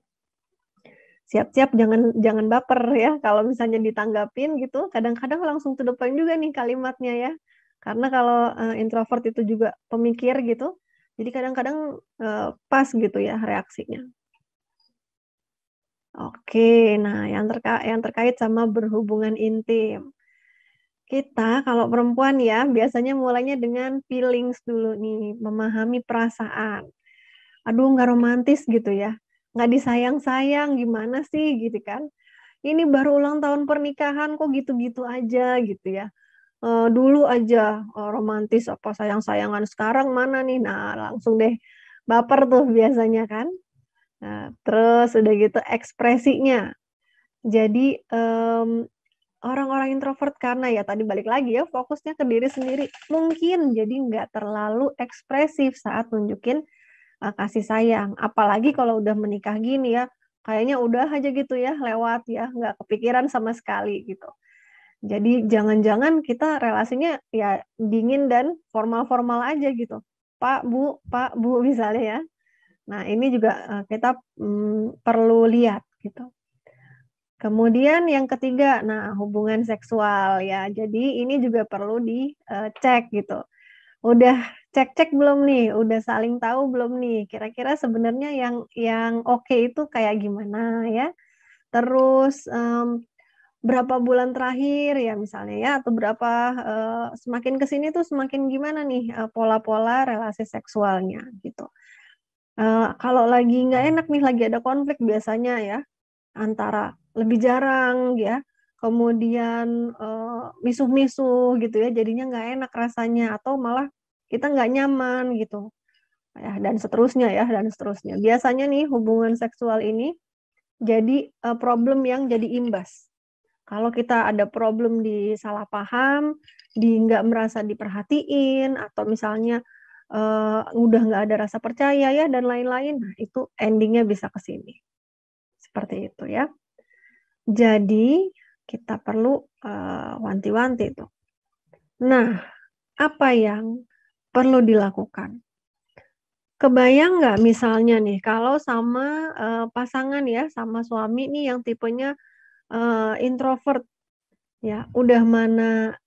Siap-siap, jangan jangan baper ya, kalau misalnya ditanggapin gitu, kadang-kadang langsung to the point juga nih kalimatnya ya. Karena kalau uh, introvert itu juga pemikir gitu, jadi kadang-kadang uh, pas gitu ya reaksinya. Oke, nah yang terkait yang terkait sama berhubungan intim. Kita kalau perempuan ya biasanya mulainya dengan feelings dulu nih, memahami perasaan. Aduh, nggak romantis gitu ya, nggak disayang-sayang, gimana sih gitu kan? Ini baru ulang tahun pernikahan kok gitu-gitu aja gitu ya. E, dulu aja e, romantis apa sayang-sayangan sekarang mana nih? Nah langsung deh baper tuh biasanya kan. Nah, terus udah gitu ekspresinya. Jadi orang orang-orang introvert karena ya tadi balik lagi ya fokusnya ke diri sendiri mungkin jadi nggak terlalu ekspresif saat nunjukin uh, kasih sayang. Apalagi kalau udah menikah gini ya kayaknya udah aja gitu ya lewat ya nggak kepikiran sama sekali gitu. Jadi jangan-jangan kita relasinya ya dingin dan formal-formal aja gitu. Pak, Bu, Pak, Bu misalnya ya. Nah, ini juga eh, kita mm, perlu lihat gitu. Kemudian yang ketiga, nah hubungan seksual ya. Jadi ini juga perlu dicek eh, gitu. Udah cek-cek belum nih? Udah saling tahu belum nih? Kira-kira sebenarnya yang yang oke okay itu kayak gimana ya? Terus um, berapa bulan terakhir ya misalnya ya atau berapa uh, semakin kesini tuh semakin gimana nih pola-pola uh, pola -pola relasi seksualnya gitu. Eh, kalau lagi nggak enak nih, lagi ada konflik biasanya ya, antara lebih jarang ya, kemudian, misuh eh, misuh-misuh gitu ya, jadinya nggak enak rasanya atau malah kita nggak nyaman gitu. Ya, dan seterusnya ya, dan seterusnya. Biasanya nih hubungan seksual ini jadi, uh, problem yang jadi imbas. Kalau kita ada problem di salah paham, di nggak merasa diperhatiin atau misalnya uh, udah nggak ada rasa percaya ya dan lain-lain. Nah, itu endingnya bisa ke sini. Seperti itu ya. Jadi kita perlu uh, wanti-wanti itu. Nah, apa yang perlu dilakukan? Kebayang nggak misalnya nih kalau sama uh, pasangan ya, sama suami nih yang tipenya uh, introvert, ya udah mana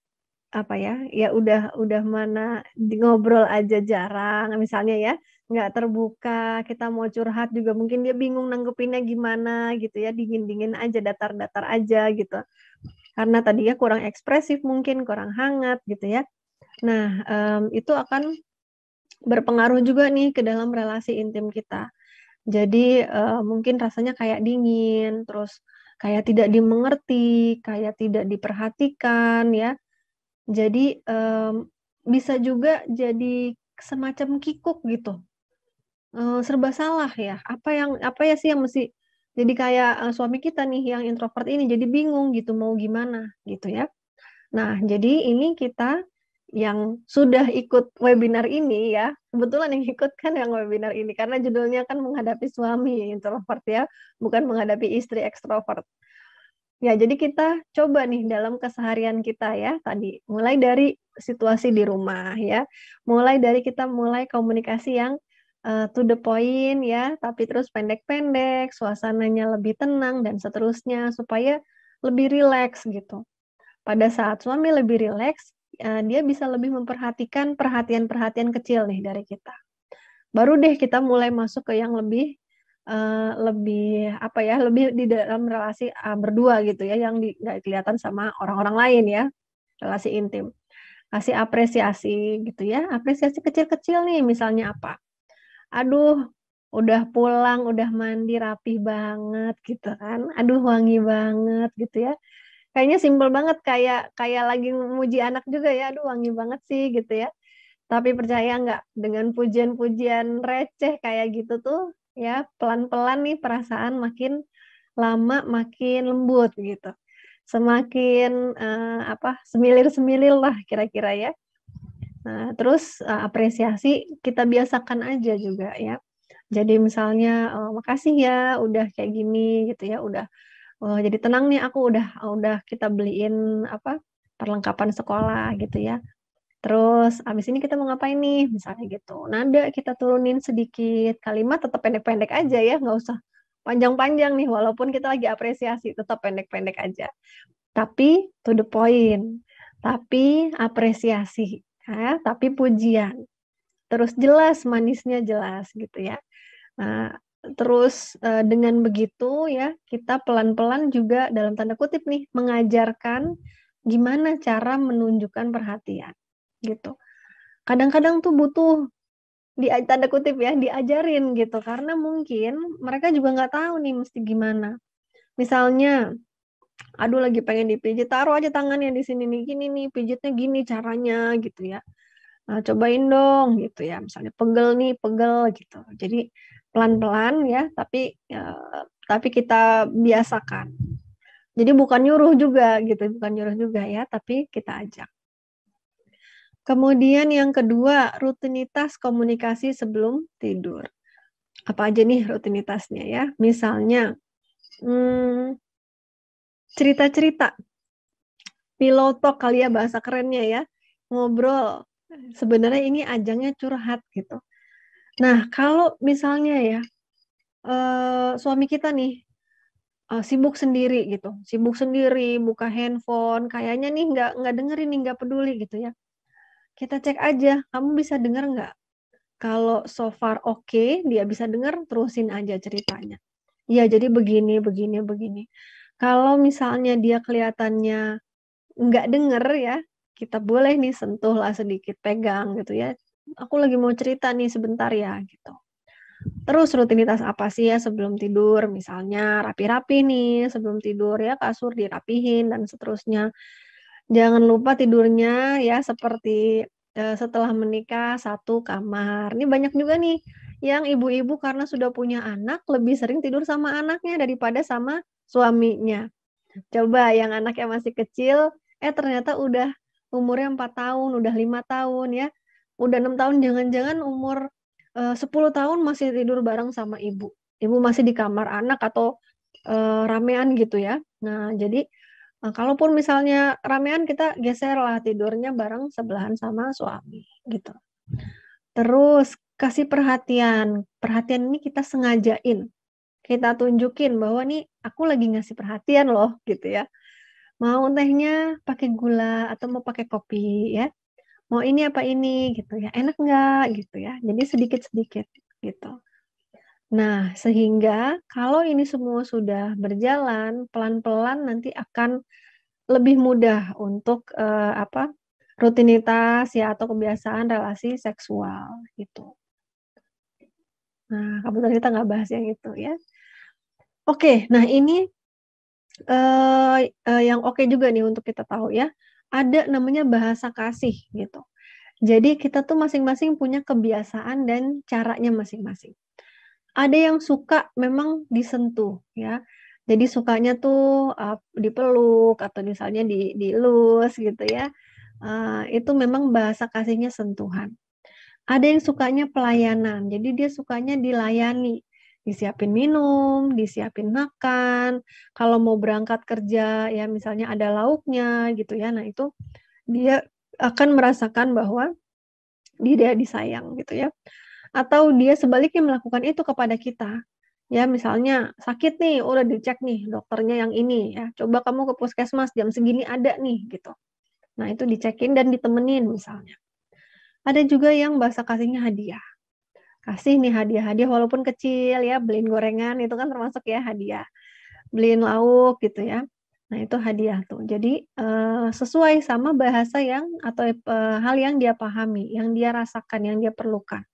apa ya ya udah udah mana ngobrol aja jarang misalnya ya nggak terbuka kita mau curhat juga mungkin dia bingung nanggepinnya gimana gitu ya dingin dingin aja datar datar aja gitu karena tadi ya kurang ekspresif mungkin kurang hangat gitu ya nah um, itu akan berpengaruh juga nih ke dalam relasi intim kita jadi uh, mungkin rasanya kayak dingin terus kayak tidak dimengerti kayak tidak diperhatikan ya jadi um, bisa juga jadi semacam kikuk gitu. Uh, serba salah ya. Apa yang apa ya sih yang mesti jadi kayak uh, suami kita nih yang introvert ini jadi bingung gitu mau gimana gitu ya. Nah, jadi ini kita yang sudah ikut webinar ini ya, kebetulan yang ikut kan yang webinar ini karena judulnya kan menghadapi suami introvert ya, bukan menghadapi istri ekstrovert. Ya, jadi kita coba nih dalam keseharian kita ya tadi, mulai dari situasi di rumah ya, mulai dari kita mulai komunikasi yang uh, to the point ya, tapi terus pendek-pendek, suasananya lebih tenang dan seterusnya supaya lebih rileks gitu. Pada saat suami lebih rileks, uh, dia bisa lebih memperhatikan perhatian-perhatian kecil nih dari kita. Baru deh kita mulai masuk ke yang lebih Eh, lebih apa ya lebih di dalam relasi uh, berdua gitu ya yang nggak kelihatan sama orang-orang lain ya relasi intim kasih apresiasi gitu ya apresiasi kecil-kecil nih misalnya apa aduh udah pulang udah mandi rapi banget gitu kan aduh wangi banget gitu ya kayaknya simpel banget kayak kayak lagi memuji anak juga ya aduh wangi banget sih gitu ya tapi percaya nggak dengan pujian-pujian receh kayak gitu tuh ya pelan-pelan nih perasaan makin lama makin lembut gitu semakin uh, apa semilir-semilir lah kira-kira ya nah, terus uh, apresiasi kita biasakan aja juga ya jadi misalnya oh, makasih ya udah kayak gini gitu ya udah oh, jadi tenang nih aku udah udah kita beliin apa perlengkapan sekolah gitu ya Terus abis ini kita mau ngapain nih? Misalnya gitu. Nada kita turunin sedikit. Kalimat tetap pendek-pendek aja ya, nggak usah panjang-panjang nih. Walaupun kita lagi apresiasi, tetap pendek-pendek aja. Tapi to the point. Tapi apresiasi. Ya, tapi pujian. Terus jelas, manisnya jelas gitu ya. Nah, terus eh, dengan begitu ya, kita pelan-pelan juga dalam tanda kutip nih, mengajarkan gimana cara menunjukkan perhatian gitu. Kadang-kadang tuh butuh di tanda kutip ya diajarin gitu karena mungkin mereka juga nggak tahu nih mesti gimana. Misalnya, aduh lagi pengen dipijit, taruh aja tangannya di sini nih gini nih, pijitnya gini caranya gitu ya. Nah, cobain dong gitu ya, misalnya pegel nih, pegel gitu. Jadi pelan-pelan ya, tapi ya, tapi kita biasakan. Jadi bukan nyuruh juga gitu, bukan nyuruh juga ya, tapi kita ajak. Kemudian yang kedua, rutinitas komunikasi sebelum tidur. Apa aja nih rutinitasnya ya? Misalnya, hmm, cerita-cerita, piloto talk kali ya bahasa kerennya ya, ngobrol. Sebenarnya ini ajangnya curhat gitu. Nah, kalau misalnya ya, eh, suami kita nih uh, sibuk sendiri gitu, sibuk sendiri, buka handphone, kayaknya nih nggak nggak dengerin, nggak peduli gitu ya kita cek aja, kamu bisa dengar nggak? Kalau so far oke, okay, dia bisa dengar, terusin aja ceritanya. Ya, jadi begini, begini, begini. Kalau misalnya dia kelihatannya nggak dengar ya, kita boleh nih sentuh lah sedikit, pegang gitu ya. Aku lagi mau cerita nih sebentar ya, gitu. Terus rutinitas apa sih ya sebelum tidur? Misalnya rapi-rapi nih sebelum tidur ya, kasur dirapihin dan seterusnya Jangan lupa tidurnya ya seperti uh, setelah menikah satu kamar. Ini banyak juga nih yang ibu-ibu karena sudah punya anak lebih sering tidur sama anaknya daripada sama suaminya. Coba yang anaknya masih kecil, eh ternyata udah umurnya 4 tahun, udah lima tahun ya, udah enam tahun, jangan-jangan umur eh, sepuluh 10 tahun masih tidur bareng sama ibu. Ibu masih di kamar anak atau uh, ramean gitu ya. Nah, jadi Nah, kalaupun misalnya ramean kita geser lah tidurnya bareng sebelahan sama suami gitu. Terus kasih perhatian. Perhatian ini kita sengajain. Kita tunjukin bahwa nih aku lagi ngasih perhatian loh gitu ya. Mau tehnya pakai gula atau mau pakai kopi ya. Mau ini apa ini gitu ya. Enak nggak gitu ya. Jadi sedikit-sedikit gitu. Nah, sehingga kalau ini semua sudah berjalan, pelan-pelan nanti akan lebih mudah untuk uh, apa rutinitas ya atau kebiasaan relasi seksual gitu. Nah, kebetulan kita nggak bahas yang itu ya. Oke, nah ini uh, uh, yang oke juga nih untuk kita tahu ya. Ada namanya bahasa kasih gitu. Jadi kita tuh masing-masing punya kebiasaan dan caranya masing-masing ada yang suka memang disentuh ya jadi sukanya tuh uh, dipeluk atau misalnya di dielus gitu ya uh, itu memang bahasa kasihnya sentuhan ada yang sukanya pelayanan jadi dia sukanya dilayani disiapin minum, disiapin makan, kalau mau berangkat kerja ya misalnya ada lauknya gitu ya. Nah, itu dia akan merasakan bahwa dia disayang gitu ya atau dia sebaliknya melakukan itu kepada kita ya misalnya sakit nih udah dicek nih dokternya yang ini ya coba kamu ke puskesmas jam segini ada nih gitu nah itu dicekin dan ditemenin misalnya ada juga yang bahasa kasihnya hadiah kasih nih hadiah-hadiah walaupun kecil ya beliin gorengan itu kan termasuk ya hadiah beliin lauk gitu ya nah itu hadiah tuh jadi eh, sesuai sama bahasa yang atau eh, hal yang dia pahami yang dia rasakan yang dia perlukan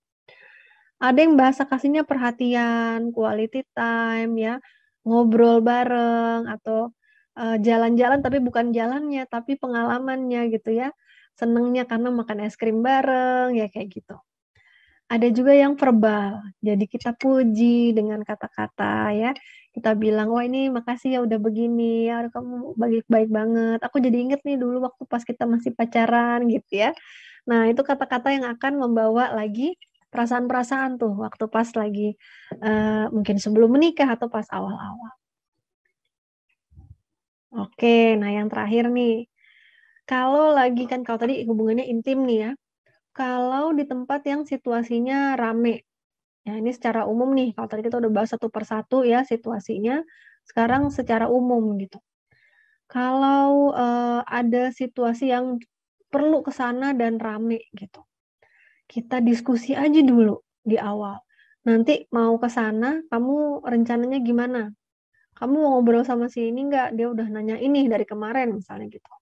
ada yang bahasa kasihnya perhatian, quality time ya, ngobrol bareng atau eh, jalan-jalan uh, tapi bukan jalannya tapi pengalamannya gitu ya. Senengnya karena makan es krim bareng ya kayak gitu. Ada juga yang verbal. Jadi kita puji dengan kata-kata ya. Kita bilang, "Wah, ini makasih ya udah begini ya, kamu baik-baik banget." Aku jadi inget nih dulu waktu pas kita masih pacaran gitu ya. Nah, itu kata-kata yang akan membawa lagi perasaan-perasaan tuh waktu pas lagi uh, mungkin sebelum menikah atau pas awal-awal. Oke, nah yang terakhir nih. Kalau lagi kan kalau tadi hubungannya intim nih ya. Kalau di tempat yang situasinya rame. Ya, ini secara umum nih. Kalau tadi kita udah bahas satu persatu ya situasinya, sekarang secara umum gitu. Kalau uh, ada situasi yang perlu ke sana dan rame gitu kita diskusi aja dulu di awal. Nanti mau ke sana, kamu rencananya gimana? Kamu mau ngobrol sama si ini nggak? Dia udah nanya ini dari kemarin misalnya gitu.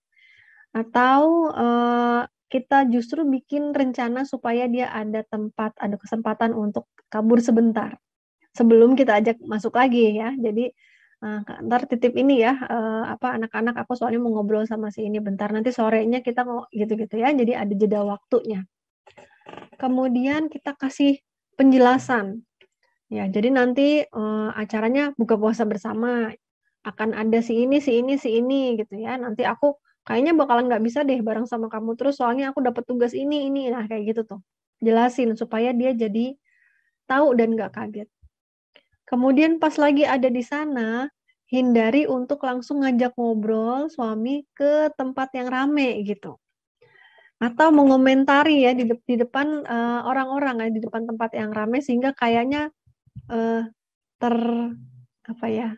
Atau uh, kita justru bikin rencana supaya dia ada tempat, ada kesempatan untuk kabur sebentar sebelum kita ajak masuk lagi ya. Jadi uh, ntar titip ini ya, uh, apa anak-anak aku soalnya mau ngobrol sama si ini bentar. Nanti sorenya kita mau gitu-gitu ya. Jadi ada jeda waktunya kemudian kita kasih penjelasan. Ya, jadi nanti uh, acaranya buka puasa bersama akan ada si ini, si ini, si ini gitu ya. Nanti aku kayaknya bakalan nggak bisa deh bareng sama kamu terus soalnya aku dapat tugas ini ini nah kayak gitu tuh. Jelasin supaya dia jadi tahu dan nggak kaget. Kemudian pas lagi ada di sana, hindari untuk langsung ngajak ngobrol suami ke tempat yang rame gitu atau mengomentari ya di, de di depan eh, orang-orang uh, ya di depan tempat yang ramai sehingga kayaknya uh, ter apa ya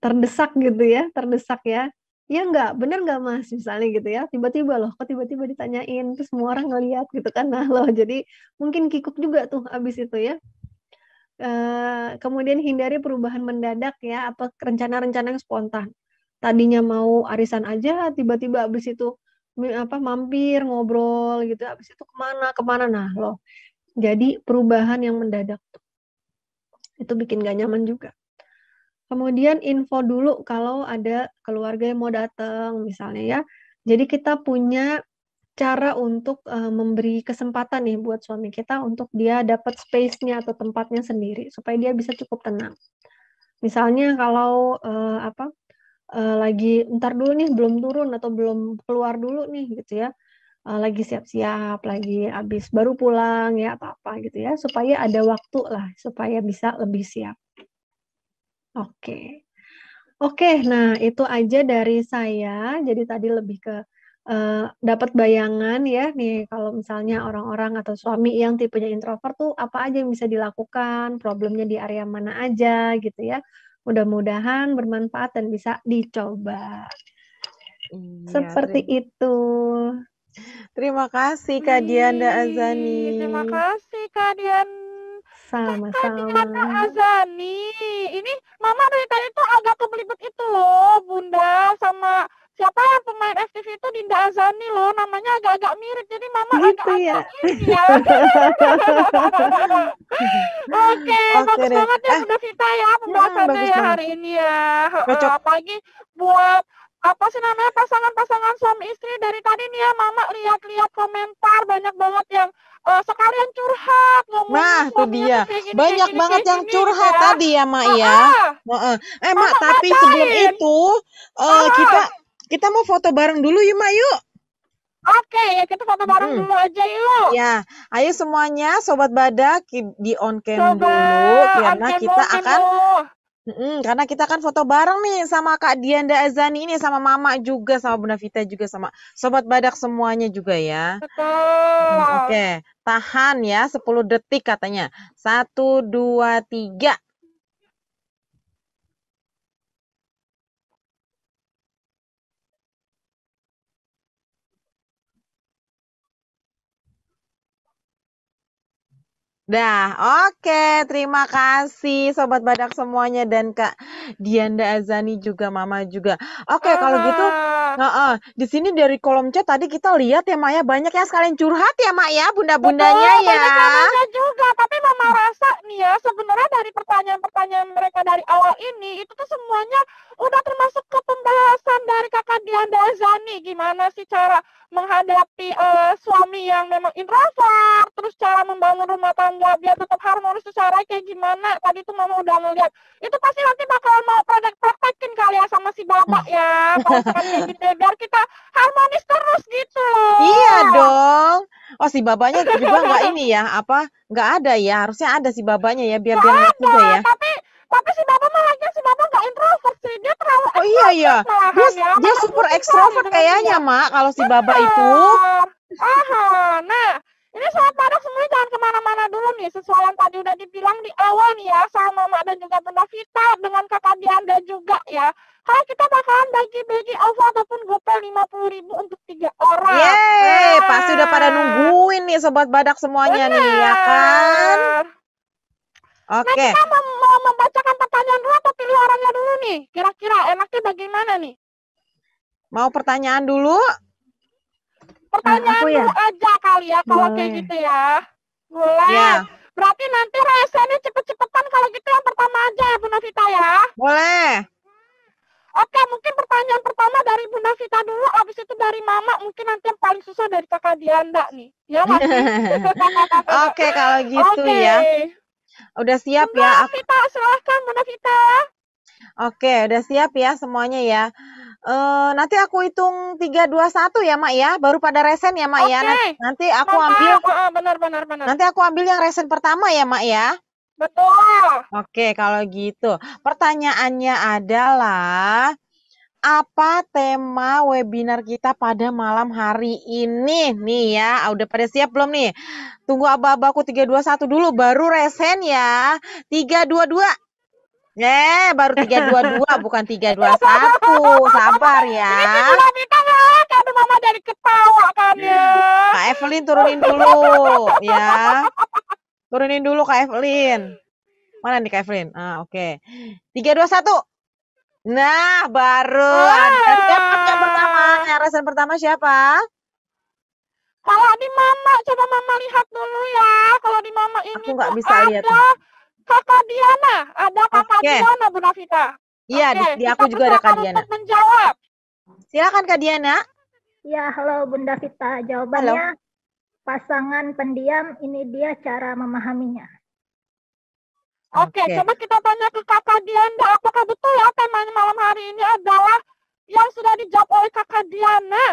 terdesak gitu ya terdesak ya ya nggak bener nggak mas misalnya gitu ya tiba-tiba loh kok tiba-tiba ditanyain terus semua orang ngeliat gitu kan nah loh jadi mungkin kikuk juga tuh abis itu ya uh, kemudian hindari perubahan mendadak ya apa rencana-rencana yang spontan tadinya mau arisan aja tiba-tiba abis itu apa mampir ngobrol gitu habis itu kemana kemana nah loh jadi perubahan yang mendadak tuh itu bikin gak nyaman juga kemudian info dulu kalau ada keluarga yang mau datang misalnya ya jadi kita punya cara untuk uh, memberi kesempatan nih buat suami kita untuk dia dapat space-nya atau tempatnya sendiri supaya dia bisa cukup tenang. Misalnya kalau uh, apa uh, lagi ntar dulu nih belum turun atau belum keluar dulu nih gitu ya uh, lagi siap-siap lagi habis baru pulang ya apa apa gitu ya supaya ada waktu lah supaya bisa lebih siap oke okay. oke okay, nah itu aja dari saya jadi tadi lebih ke Uh, dapat bayangan ya nih kalau misalnya orang-orang atau suami yang tipenya introvert tuh apa aja yang bisa dilakukan, problemnya di area mana aja gitu ya. Mudah-mudahan bermanfaat dan bisa dicoba. Iya, Seperti terima. itu. Terima kasih Kak Dianda Azani. Terima kasih Kak Dianda sama-sama. Azani, ini Mama dari tadi tuh agak kebelibet itu loh, Bunda sama siapa yang pemain FTV itu Dinda Azani loh namanya agak-agak mirip jadi mama gitu agak ya. ya [laughs] oke okay, bagus banget ya udah eh. Vita ya, ya pembahasannya ya hari ini ya Cocok. apalagi buat apa sih namanya pasangan-pasangan suami istri dari tadi nih ya mama lihat-lihat komentar banyak banget yang uh, sekalian curhat ngomong nah itu dia gini, banyak gini, banget gini, yang gini, curhat ya. tadi ya mak oh, ya uh oh, eh mak tapi sebelum itu uh, uh ah, kita kita mau foto bareng dulu yuk, Mak, yuk. Oke, ya kita foto bareng hmm. dulu aja yuk. Ya, ayo semuanya sobat badak di on cam Coba, dulu karena on kita on akan Hmm, karena kita akan foto bareng nih sama Kak Dianda Azani ini sama Mama juga sama Bunda Vita juga sama sobat badak semuanya juga ya. Hmm, Oke, okay. tahan ya 10 detik katanya. 1 2 3. Dah, oke, okay. terima kasih sobat badak semuanya dan Kak Dianda Azani juga Mama juga. Oke, okay, kalau gitu nah, uh, di sini dari kolom chat tadi kita lihat ya Maya banyak yang sekalian curhat ya Mak ya, bunda-bundanya ya. ya. Banyak juga, tapi Mama rasa nih ya sebenarnya dari pertanyaan-pertanyaan mereka dari awal ini itu tuh semuanya udah termasuk ke pembahasan dari Kakak Dianda Azani gimana sih cara menghadapi uh, suami yang memang introvert, terus cara membangun rumah tangga biar tetap harmonis secara kayak gimana, tadi tuh mama udah ngeliat, itu pasti nanti bakal mau praktek-praktekin kali ya sama si bapak hmm. ya, kalau biar kita harmonis terus gitu Iya dong. Oh si babanya [laughs] juga nggak ini ya, apa nggak ada ya, harusnya ada si babanya ya biar gak dia nggak ya. Tapi tapi si bapak malahnya si bapak nggak introvert sih dia terlalu oh iya iya dia, ya. dia super ekstrovert kayaknya dia. mak kalau si bapak itu aha nah ini soal parak semuanya jangan kemana-mana dulu nih sesuai yang tadi udah dibilang di awal ya sama mak dan juga bunda Vita dengan kakak Dianda juga ya kalau kita bakalan bagi-bagi OVO ataupun GoPay lima puluh ribu untuk tiga orang Yeay, nah. pasti udah pada nah. nungguin nih sobat badak semuanya Bener. nih ya kan Oke. Okay. Nah, kita mau, mau membacakan pertanyaan dulu atau pilih orangnya dulu nih? Kira-kira enaknya bagaimana nih? Mau pertanyaan dulu? Pertanyaan nah, ya? dulu aja kali ya kalau Boleh. kayak gitu ya. Boleh. Ya. Berarti nanti rasanya cepet-cepetan kalau gitu yang pertama aja ya Bu Novita ya. Boleh. Oke, mungkin pertanyaan pertama dari Bu Novita dulu, Abis itu dari Mama, mungkin nanti yang paling susah dari kakak Dianda nih. Ya, Mas? [laughs] [laughs] Oke, kalau gitu okay. ya. Udah siap ya, ya? Aku... Vita, silahkan Bunda Vita. Oke, udah siap ya semuanya ya. E, nanti aku hitung 3, 2, 1 ya Mak ya, baru pada resen ya Mak okay. ya. Nanti aku Mama, ambil, uh, benar, benar, benar. nanti aku ambil yang resen pertama ya Mak ya. Betul. Oke, kalau gitu pertanyaannya adalah apa tema webinar kita pada malam hari ini nih ya. Udah pada siap belum nih? Tunggu aba-abaku 321 dulu baru resen ya. 322. Eh, baru 322 [laughs] bukan 321. Sabar ya. Ini ya, karena mama dari ketawa kan ya. Kak Evelyn turunin dulu ya. Turunin dulu Kak Evelyn. Mana nih Kak Evelyn? Ah, oke. Okay. 321. Nah, baru ah. yang pertama? Arasan pertama siapa? Kalau di mama, coba mama lihat dulu ya. Kalau di mama ini Aku gak bisa ada lihat. kakak Diana, ada kakak okay. Diana, Bu Navita. Iya, okay. di, di aku juga ada kak Diana. menjawab. Silakan kak Diana. Ya, halo Bunda Vita. Jawabannya halo. pasangan pendiam ini dia cara memahaminya. Oke, okay. coba kita tanya ke kakak Dianda, apakah betul ya temanya malam hari ini adalah yang sudah dijawab oleh kakak Diana?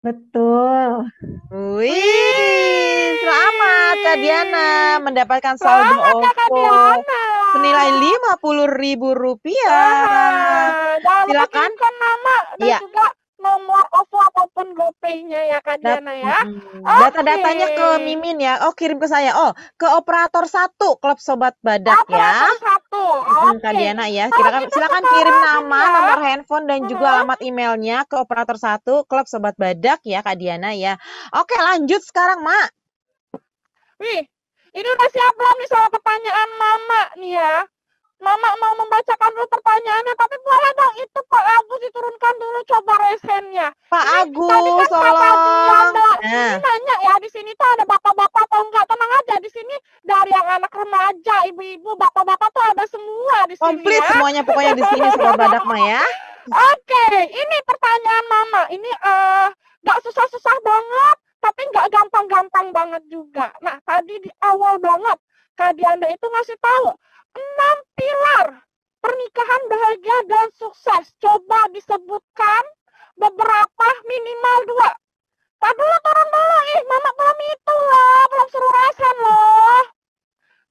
Betul. Wih, selamat Kak Diana mendapatkan saldo ya, OVO senilai lima puluh ribu rupiah. Silakan. Nama dan ya. juga nomor OVO ataupun GoPay-nya ya Kak Diana ya. Hmm. Okay. Data-datanya ke Mimin ya. Oh, kirim ke saya. Oh, ke operator satu klub sobat badak operator ya. Operator 1. Okay. Kak Diana ya. Silakan gitu silakan kirim nama, ya. nomor handphone dan juga alamat emailnya ke operator satu klub sobat badak ya Kak Diana ya. Oke, lanjut sekarang, Mak. Wih, ini udah siap belum nih soal pertanyaan Mama nih ya? Mama mau membacakan dulu pertanyaannya, tapi boleh dong itu Pak Agus diturunkan dulu coba resennya. Pak ini, Agus, tadi kan tolong. Ada, ini eh. nanya ya di sini tuh ada bapak-bapak atau enggak? Tenang aja di sini dari yang anak remaja, ibu-ibu, bapak-bapak tuh ada semua di sini. Komplit ya. semuanya pokoknya di sini semua badak mah ya. Oke, okay, ini pertanyaan Mama. Ini uh, eh, gak susah-susah banget, tapi gak gampang-gampang banget juga. Nah, tadi di awal banget Kak Dianda itu ngasih tahu enam pilar pernikahan bahagia dan sukses. Coba disebutkan beberapa minimal dua. Tadi lo turun dulu, Eh, mama belum itu loh, belum suruh rasan loh.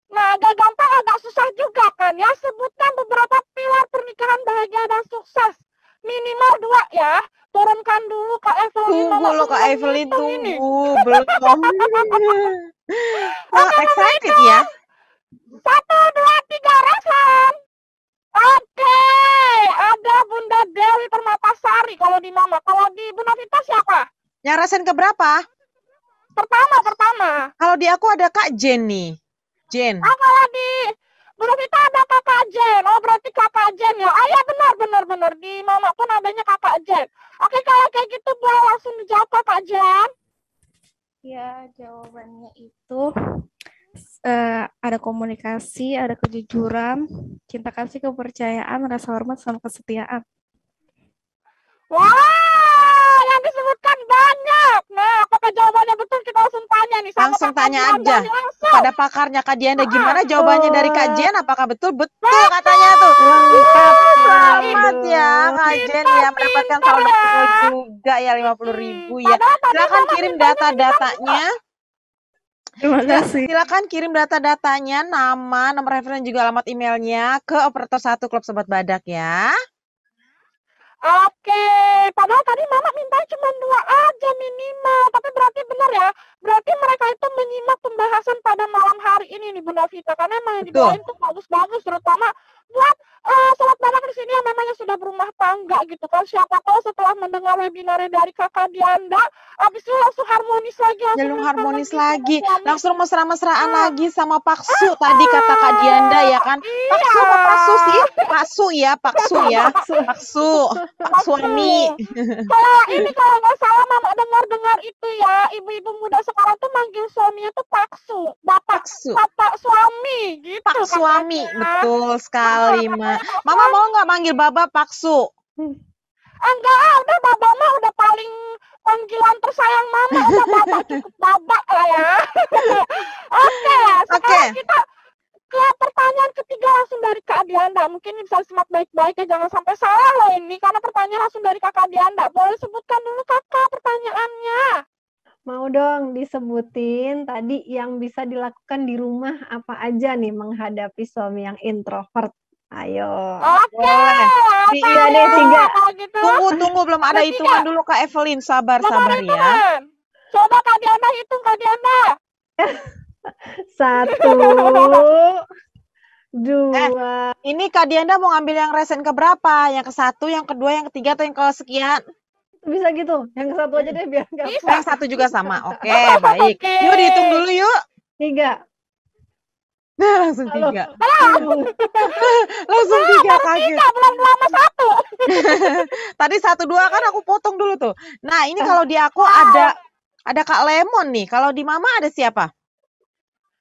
Nah agak gampang agak susah juga kan ya, sebutkan beberapa pilar pernikahan bahagia dan sukses. Minimal dua ya, turunkan dulu Kak Evelyn. Tunggu loh Kak Evelyn, tunggu, belum. oh, [laughs] excited ya. Satu, dua, tiga, Revan. Oke, ada Bunda Dewi Permatasari kalau di mama. Kalau di Bu Novita siapa? Yang rasen keberapa? Pertama, pertama. Kalau di aku ada Kak Jenny. Jen. apa lagi di Bu ada Kakak Jen. Oh, berarti Kakak Jen ya. Ah, ya benar, benar, benar. Di mama pun adanya Kakak Jen. Oke, kalau kayak gitu boleh langsung dijawab Kak Jen. Ya, jawabannya itu uh, ada komunikasi, ada kejujuran, cinta kasih, kepercayaan, rasa hormat, sama kesetiaan. Wah, yang disebutkan banyak. Nah, apakah jawabannya betul? Kita langsung tanya nih. Sama langsung tanya aja. Langsung. Pada pakarnya Kak Dianda, gimana jawabannya dari Kak Jen? Apakah betul? Betul, betul. katanya tuh. Lengkap. Selamat ya, Kak Jen ya. Mendapatkan saldo juga ya, 50 ribu ya. Silahkan kirim data-datanya. Terima iya, kasih. Silakan kirim data-datanya, nama, nomor referensi juga alamat emailnya ke operator satu klub sobat badak ya. Oke, padahal tadi mama minta cuma dua aja minimal, tapi berarti benar ya, berarti mereka itu menyimak pembahasan pada malam hari ini nih Bu Novita, karena emang yang dibawain itu bagus-bagus, terutama buat uh, eh, sobat badak di sini yang namanya sudah berumah tangga gitu kan siapa tahu setelah mendengar webinar dari kakak Dianda abis itu langsung harmonis lagi langsung langsung harmonis lagi langsung mesra-mesraan ah. lagi sama Paksu ah. tadi kata Kak Dianda ah. ya kan iya. Paksu apa Paksu sih Paksu ya Paksu [laughs] ya Paksu Paksu, Paksu. suami [laughs] kalau ini kalau nggak salah mama dengar-dengar itu ya ibu-ibu muda sekarang tuh manggil suaminya tuh Paksu bapak Paksu. bapak suami gitu Pak suami betul sekali lima, Mama mau nggak manggil Baba Paksu? Enggak, udah Baba mah udah paling panggilan tersayang Mama. Udah Baba cukup Baba lah ya. [laughs] Oke, sekarang okay. kita ke pertanyaan ketiga langsung dari Kak Dianda. Mungkin bisa simak baik-baik ya, jangan sampai salah loh ini. Karena pertanyaan langsung dari kak Dianda. Boleh sebutkan dulu Kakak pertanyaannya. Mau dong disebutin tadi yang bisa dilakukan di rumah apa aja nih menghadapi suami yang introvert? Ayo. Oke. Okay, Si Iya deh tiga. Gitu. Tunggu tunggu belum ada itu hitungan ya. dulu Kak Evelyn. Sabar sabar ya. Coba Kak Diana hitung Kak Diana. [laughs] Satu. [laughs] dua. Eh, ini Kak Diana mau ngambil yang resen ke berapa? Yang ke satu, yang kedua, yang ketiga, atau yang ke sekian? Bisa gitu. Yang ke satu aja deh biar enggak. Yang satu juga sama. [laughs] Oke, okay, baik. Yuk dihitung dulu yuk. Tiga, Nah, langsung Halo. tiga. Halo. [laughs] langsung Halo, tiga kaget. Tiga, belum lama satu. [laughs] Tadi satu dua kan aku potong dulu tuh. Nah, ini kalau di aku ada ada Kak Lemon nih. Kalau di Mama ada siapa?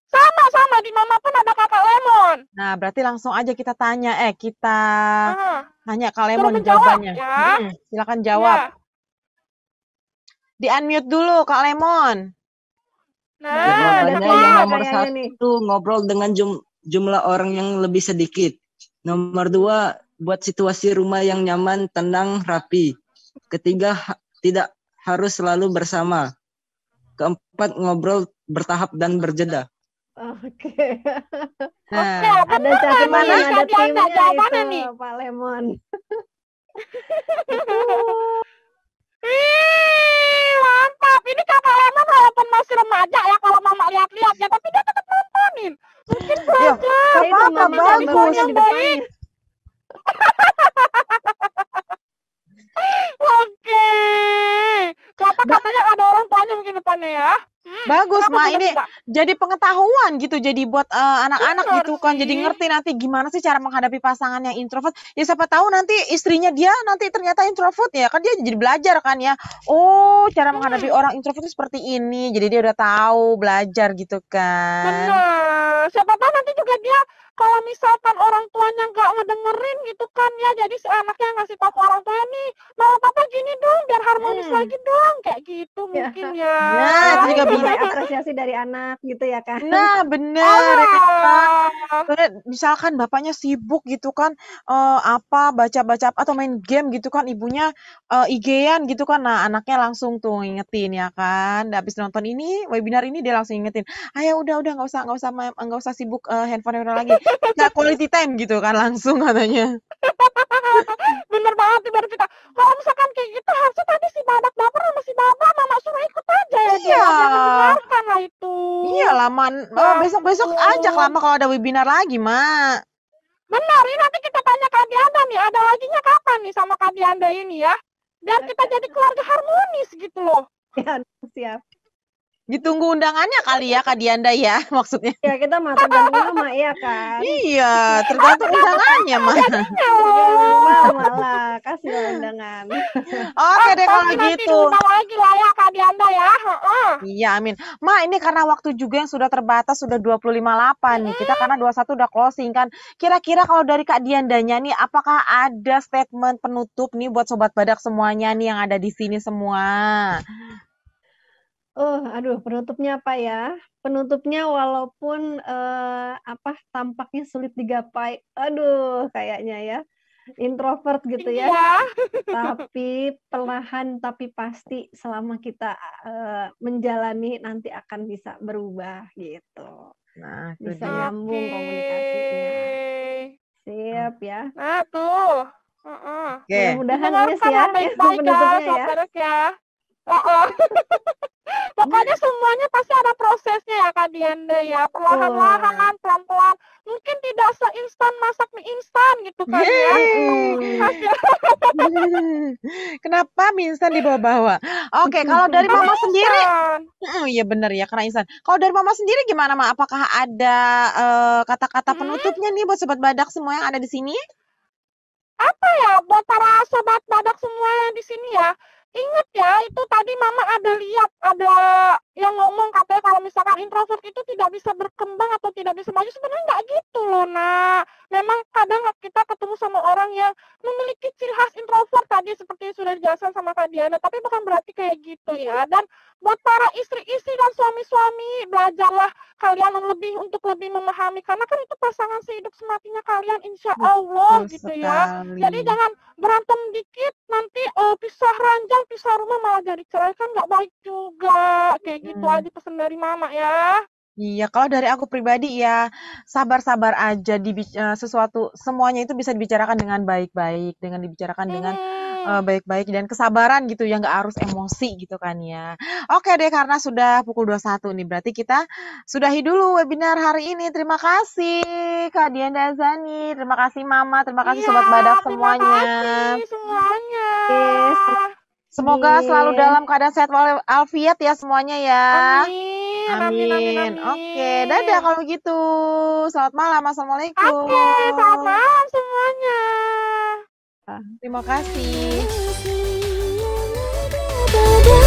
Sama sama di Mama pun ada Kak Lemon. Nah, berarti langsung aja kita tanya eh kita uh, tanya Kak Lemon jawabannya. Ya. Hmm, silakan jawab. Ya. Di unmute dulu Kak Lemon. Nah, nah yang nomor satu ini. ngobrol dengan jum jumlah orang yang lebih sedikit. Nomor dua buat situasi rumah yang nyaman, tenang, rapi. Ketiga ha tidak harus selalu bersama. Keempat ngobrol bertahap dan berjeda. Oke. Okay. [laughs] Nah, Oke, ada mana? ada timnya itu, nih? Pak Lemon. [laughs] Ih, ini kakak kan Lama walaupun masih remaja ya kalau mama lihat-lihat ya tapi dia tetap nontonin mungkin gue ya, aja mama apa bagus yang baik [laughs] Oke. Kenapa katanya ada orang tanya mungkin depannya ya? Hmm, Bagus, Ma. Ini kita? jadi pengetahuan gitu. Jadi buat eh, anak-anak uh, gitu kan. Jadi ngerti nanti gimana sih cara menghadapi pasangan yang introvert. Ya siapa tahu nanti istrinya dia nanti ternyata introvert ya. Kan dia jadi belajar kan ya. Oh, cara hmm. menghadapi orang introvert seperti ini. Jadi dia udah tahu, belajar gitu kan. Benar. Siapa tahu nanti juga dia kalau misalkan ya jadi si anaknya ngasih tahu orang tua nih mau apa gini dong biar harmonis hmm. lagi dong kayak gitu ya. mungkin ya nah itu juga bisa [laughs] apresiasi dari anak gitu ya, nah, ya kan nah benar. ah. ya misalkan bapaknya sibuk gitu kan uh, apa baca-baca atau main game gitu kan ibunya uh, eh, igean gitu kan nah anaknya langsung tuh ingetin ya kan nah, habis nonton ini webinar ini dia langsung ingetin Ayah udah udah nggak usah nggak usah eh, nggak usah sibuk uh, handphone handphone lagi nggak quality time gitu kan langsung katanya [laughs] bener banget ibarat kita kalau misalkan kayak gitu harusnya tadi si babak baper sama si baba mama suruh ikut aja ya iya. dia lah itu iya lama oh, besok besok uh. ajak lama kalau ada webinar lagi mak benar ini nanti kita tanya kak anda nih ada nya kapan nih sama kak anda ini ya biar kita jadi keluarga harmonis gitu loh ya siap Ditunggu undangannya kali ya Kak Dianda ya [laughs] maksudnya. Ya kita dan dulu lama ya kan. Iya, tergantung undangannya mah. Iya, malah kasih undangan. Oke deh kalau gitu. lagi lah ya Kak Dianda ya. Iya amin. Ma ini karena waktu juga yang sudah terbatas sudah 258 nih. Kita karena 21 udah closing kan. Kira-kira kalau dari Kak Diandanya nih apakah ada statement penutup nih buat sobat badak semuanya nih yang ada di sini semua? Oh, aduh, penutupnya apa ya? Penutupnya walaupun eh, apa tampaknya sulit digapai. Aduh, kayaknya ya introvert gitu ya. Iya. Tapi perlahan tapi pasti selama kita uh, menjalani nanti akan bisa berubah gitu. Nah, bisa nyambung komunikasinya. Siap ya. Nah, tuh. Mudah-mudahan ya. [laughs] ya, ya. Baik-baik ya, ya. Oh, oh. Pokoknya hmm. semuanya pasti ada prosesnya ya Kak Dianda ya. Perlahan-lahan, pelan-pelan. Mungkin tidak seinstan masak mie instan gitu kan ya. [laughs] Kenapa mie instan dibawa-bawa? Oke, okay, kalau dari mama sendiri. Iya ya benar ya karena instan. Kalau dari mama sendiri gimana Ma? Apakah ada eh, kata-kata uh, hmm? penutupnya nih buat sobat badak semua yang ada di sini? Apa ya buat para sobat badak semua yang di sini ya? ingat ya itu tadi mama ada lihat ada yang ngomong katanya kalau misalkan introvert itu tidak bisa berkembang atau tidak bisa maju sebenarnya nggak gitu loh nak memang kadang kita ketemu sama orang yang memiliki ciri khas introvert tadi seperti sudah dijelaskan sama Kak Diana tapi bukan berarti kayak gitu ya dan buat para istri-istri dan suami-suami belajarlah kalian lebih untuk lebih memahami karena kan itu pasangan sehidup sematinya kalian insya Allah Betul gitu ya. sekali. ya jadi jangan berantem dikit nanti oh, pisah ranjang pisah rumah malah jadi cerai kan nggak baik juga kayak gitu hmm. aja pesan dari mama ya Iya, kalau dari aku pribadi ya sabar-sabar aja di uh, sesuatu semuanya itu bisa dibicarakan dengan baik-baik, dengan dibicarakan hmm. dengan eh, baik baik-baik dan kesabaran gitu yang nggak harus emosi gitu kan ya. Oke deh karena sudah pukul 21 nih berarti kita sudahi dulu webinar hari ini. Terima kasih Kak Dian Dazani, terima kasih Mama, terima kasih ya, sobat badak semuanya. Terima kasih semuanya. Yes. Semoga selalu dalam keadaan sehat walafiat ya semuanya ya. Amin. Amin. amin, amin, Oke, dadah kalau gitu. Selamat malam, assalamualaikum. Oke, selamat malam semuanya. Terima kasih.